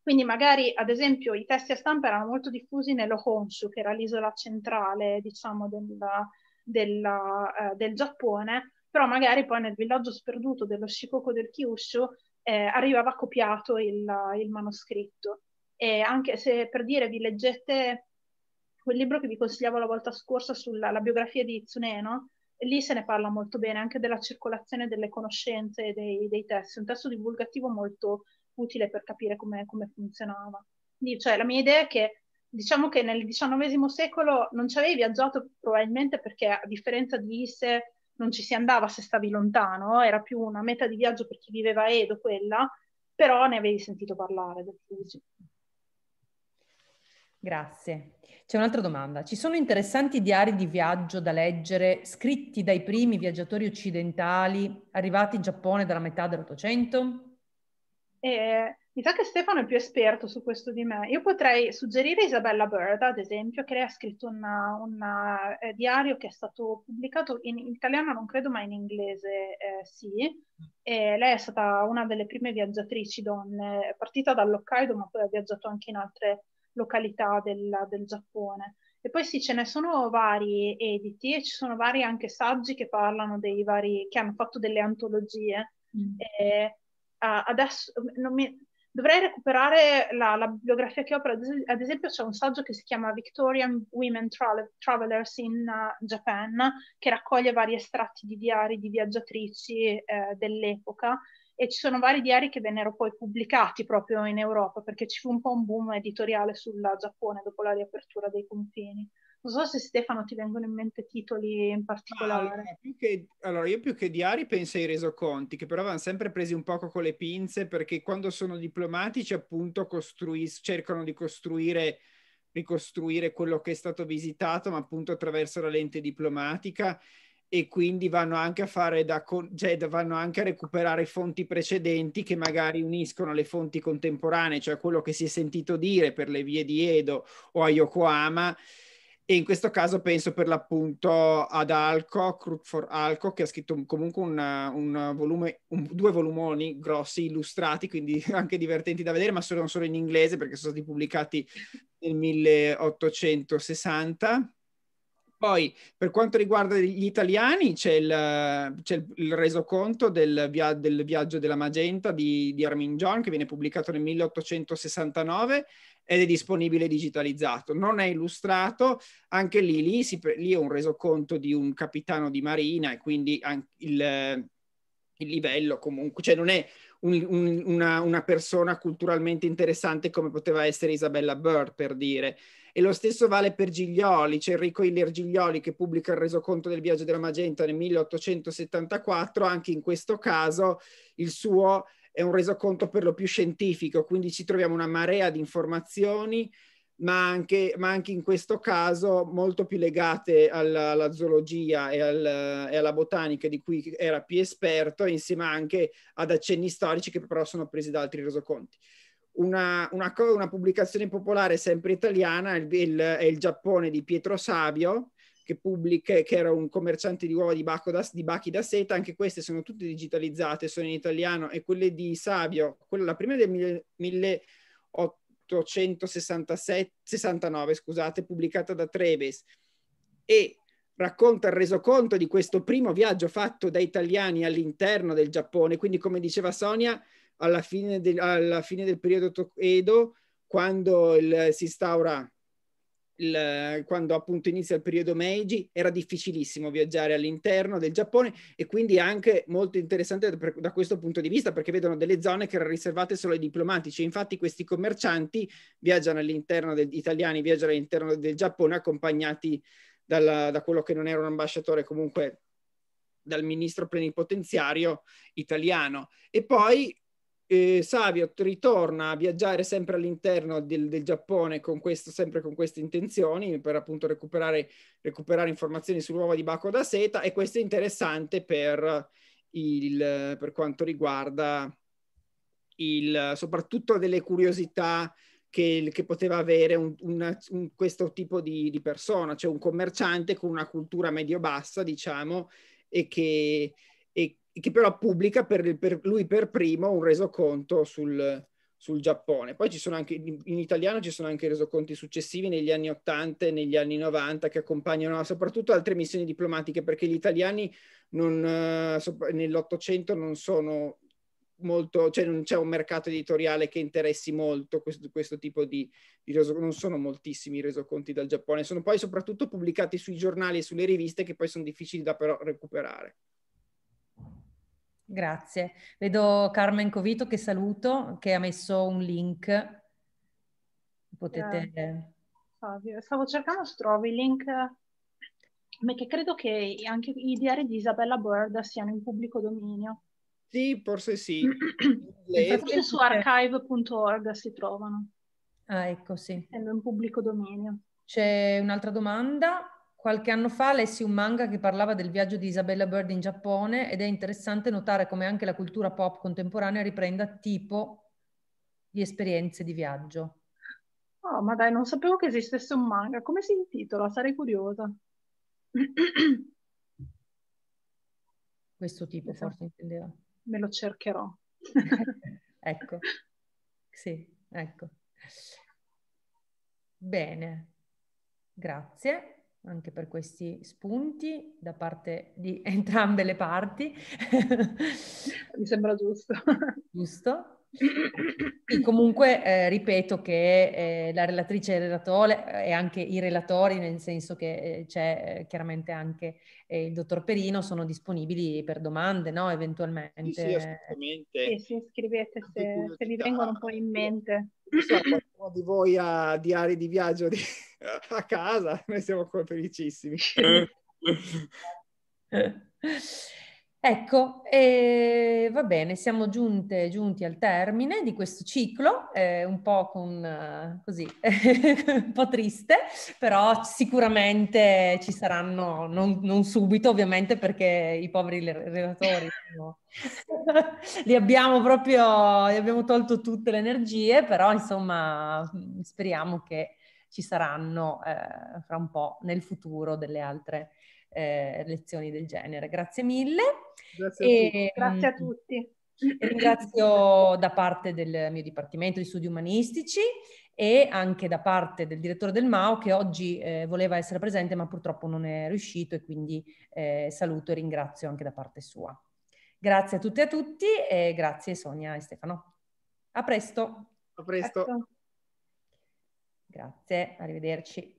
Quindi magari, ad esempio, i testi a stampa erano molto diffusi nello Honshu, che era l'isola centrale, diciamo, della, della, eh, del Giappone, però magari poi nel villaggio sperduto dello Shikoku del Kyushu eh, arrivava copiato il, il, manoscritto. E anche se per dire vi leggete quel libro che vi consigliavo la volta scorsa sulla biografia di Tsuneno, lì se ne parla molto bene anche della circolazione delle conoscenze e dei, dei testi, un testo divulgativo molto utile per capire come, funzionava. Quindi, cioè, la mia idea è che diciamo che nel XIX secolo non ci avevi viaggiato probabilmente perché a differenza di Ise non ci si andava se stavi lontano, era più una meta di viaggio per chi viveva a Edo quella, però ne avevi sentito parlare del Fuji. Grazie. C'è un'altra domanda. Ci sono interessanti diari di viaggio da leggere scritti dai primi viaggiatori occidentali arrivati in Giappone dalla metà dell'Ottocento? Eh, mi sa che Stefano è più esperto su questo di me. Io potrei suggerire Isabella Bird, ad esempio, che lei ha scritto un eh, diario che è stato pubblicato in, italiano, non credo, ma in inglese eh, sì. E lei è stata una delle prime viaggiatrici donne, partita dall'Hokkaido, ma poi ha viaggiato anche in altre località del, del Giappone. E poi sì, ce ne sono vari editi e ci sono vari anche saggi che parlano dei vari, che hanno fatto delle antologie. Mm. E, uh, adesso, mi, Dovrei recuperare la, la bibliografia che ho, per, ad esempio c'è un saggio che si chiama Victorian Women Tra- Travelers in uh, Japan, che raccoglie vari estratti di diari di viaggiatrici eh, dell'epoca e ci sono vari diari che vennero poi pubblicati proprio in Europa perché ci fu un po' un boom editoriale sul Giappone dopo la riapertura dei confini. Non so se Stefano ti vengono in mente titoli in ah, particolare. Ah, che, allora, io più che diari penso ai resoconti, che però vanno sempre presi un poco con le pinze, perché quando sono diplomatici appunto costruis- cercano di costruire ricostruire quello che è stato visitato, ma appunto attraverso la lente diplomatica e quindi vanno anche a fare da, cioè, vanno anche a recuperare fonti precedenti che magari uniscono le fonti contemporanee, cioè quello che si è sentito dire per le vie di Edo o a Yokohama e in questo caso penso per l'appunto ad Alco, Crook for Alco, che ha scritto comunque una, un volume, un, due volumoni grossi, illustrati, quindi anche divertenti da vedere, ma sono solo in inglese perché sono stati pubblicati nel 1860. Poi, per quanto riguarda gli italiani, c'è il, c'è il resoconto del, via, del, viaggio della Magenta di, di Armin John, che viene pubblicato nel 1869 ed è disponibile digitalizzato. Non è illustrato, anche lì, lì, si, lì è un resoconto di un capitano di marina e quindi il, il livello comunque, cioè non è un, un, una, una, persona culturalmente interessante come poteva essere Isabella Bird per dire. E lo stesso vale per Giglioli, c'è Enrico Iller Giglioli che pubblica il resoconto del viaggio della Magenta nel 1874, anche in questo caso il suo è un resoconto per lo più scientifico, quindi ci troviamo una marea di informazioni, ma anche, ma anche in questo caso molto più legate alla, alla zoologia e, al, e, alla botanica di cui era più esperto, insieme anche ad accenni storici che però sono presi da altri resoconti. Una, una, una pubblicazione popolare sempre italiana è il, è il Giappone di Pietro Savio, che, pubblica, che era un commerciante di uova di, da, di, bachi da seta, anche queste sono tutte digitalizzate, sono in italiano, e quelle di Savio, quella la prima del 1869, scusate, pubblicata da Treves, e racconta il resoconto di questo primo viaggio fatto da italiani all'interno del Giappone, quindi come diceva Sonia, alla fine del, alla fine del periodo Edo, quando il, si instaura il, quando appunto inizia il periodo Meiji, era difficilissimo viaggiare all'interno del Giappone e quindi anche molto interessante da, da questo punto di vista perché vedono delle zone che erano riservate solo ai diplomatici. Infatti questi commercianti viaggiano all'interno, degli italiani viaggiano all'interno del Giappone accompagnati dalla, da quello che non era un ambasciatore comunque dal ministro plenipotenziario italiano. E poi eh, Savio ritorna a viaggiare sempre all'interno del, del Giappone con questo, sempre con queste intenzioni per appunto recuperare, recuperare informazioni sull'uovo di Baco da seta e questo è interessante per, il, per quanto riguarda il, soprattutto delle curiosità che, che poteva avere un, una, un, questo tipo di, di persona, cioè un commerciante con una cultura medio-bassa, diciamo, e che, e che però pubblica per, per lui per primo un resoconto sul, sul Giappone. Poi ci sono anche, in, italiano ci sono anche resoconti successivi negli anni 80 e negli anni 90 che accompagnano soprattutto altre missioni diplomatiche perché gli italiani non, eh, nell'Ottocento non sono molto, cioè non c'è un mercato editoriale che interessi molto questo, questo tipo di, di resoconti, non sono moltissimi i resoconti dal Giappone, sono poi soprattutto pubblicati sui giornali e sulle riviste che poi sono difficili da però recuperare. Grazie. Vedo Carmen Covito che saluto, che ha messo un link. Potete... Eh, stavo cercando se trovi il link, perché credo che anche i diari di Isabella Bird siano in pubblico dominio. Sì, forse sì. Le... Forse su archive.org si trovano. Ah, ecco, sì. Essendo in pubblico dominio. C'è un'altra domanda Qualche anno fa lessi un manga che parlava del viaggio di Isabella Bird in Giappone ed è interessante notare come anche la cultura pop contemporanea riprenda tipo di esperienze di viaggio. Oh, ma dai, non sapevo che esistesse un manga. Come si intitola? Sarei curiosa. Questo tipo, esatto. forse intendeva. Me lo cercherò. ecco. Sì, ecco. Bene. Grazie anche per questi spunti da parte di entrambe le parti. Mi sembra giusto. Giusto. E comunque eh, ripeto che eh, la relatrice e il relatore eh, e anche i relatori, nel senso che eh, c'è eh, chiaramente anche eh, il dottor Perino, sono disponibili per domande, no? Eventualmente. Sì, sì assolutamente. Sì, sì, scrivete se, se vi vengono un po' in mente. So, qualcuno di voi ha diari di viaggio di... a casa, noi siamo felicissimi. Ecco, eh, va bene, siamo giunte, giunti al termine di questo ciclo, eh, un po' con, eh, così, un po' triste, però sicuramente ci saranno, non, non subito ovviamente perché i poveri relatori no, li abbiamo proprio, gli abbiamo tolto tutte le energie, però insomma mm, speriamo che ci saranno eh, fra un po' nel futuro delle altre eh, lezioni del genere. Grazie mille. Grazie a, e, ehm, Grazie a tutti. Ringrazio da parte del mio Dipartimento di Studi Umanistici e anche da parte del direttore del MAO che oggi eh, voleva essere presente ma purtroppo non è riuscito e quindi eh, saluto e ringrazio anche da parte sua. Grazie a tutte e a tutti e grazie Sonia e Stefano. A presto. A presto. Grazie, arrivederci.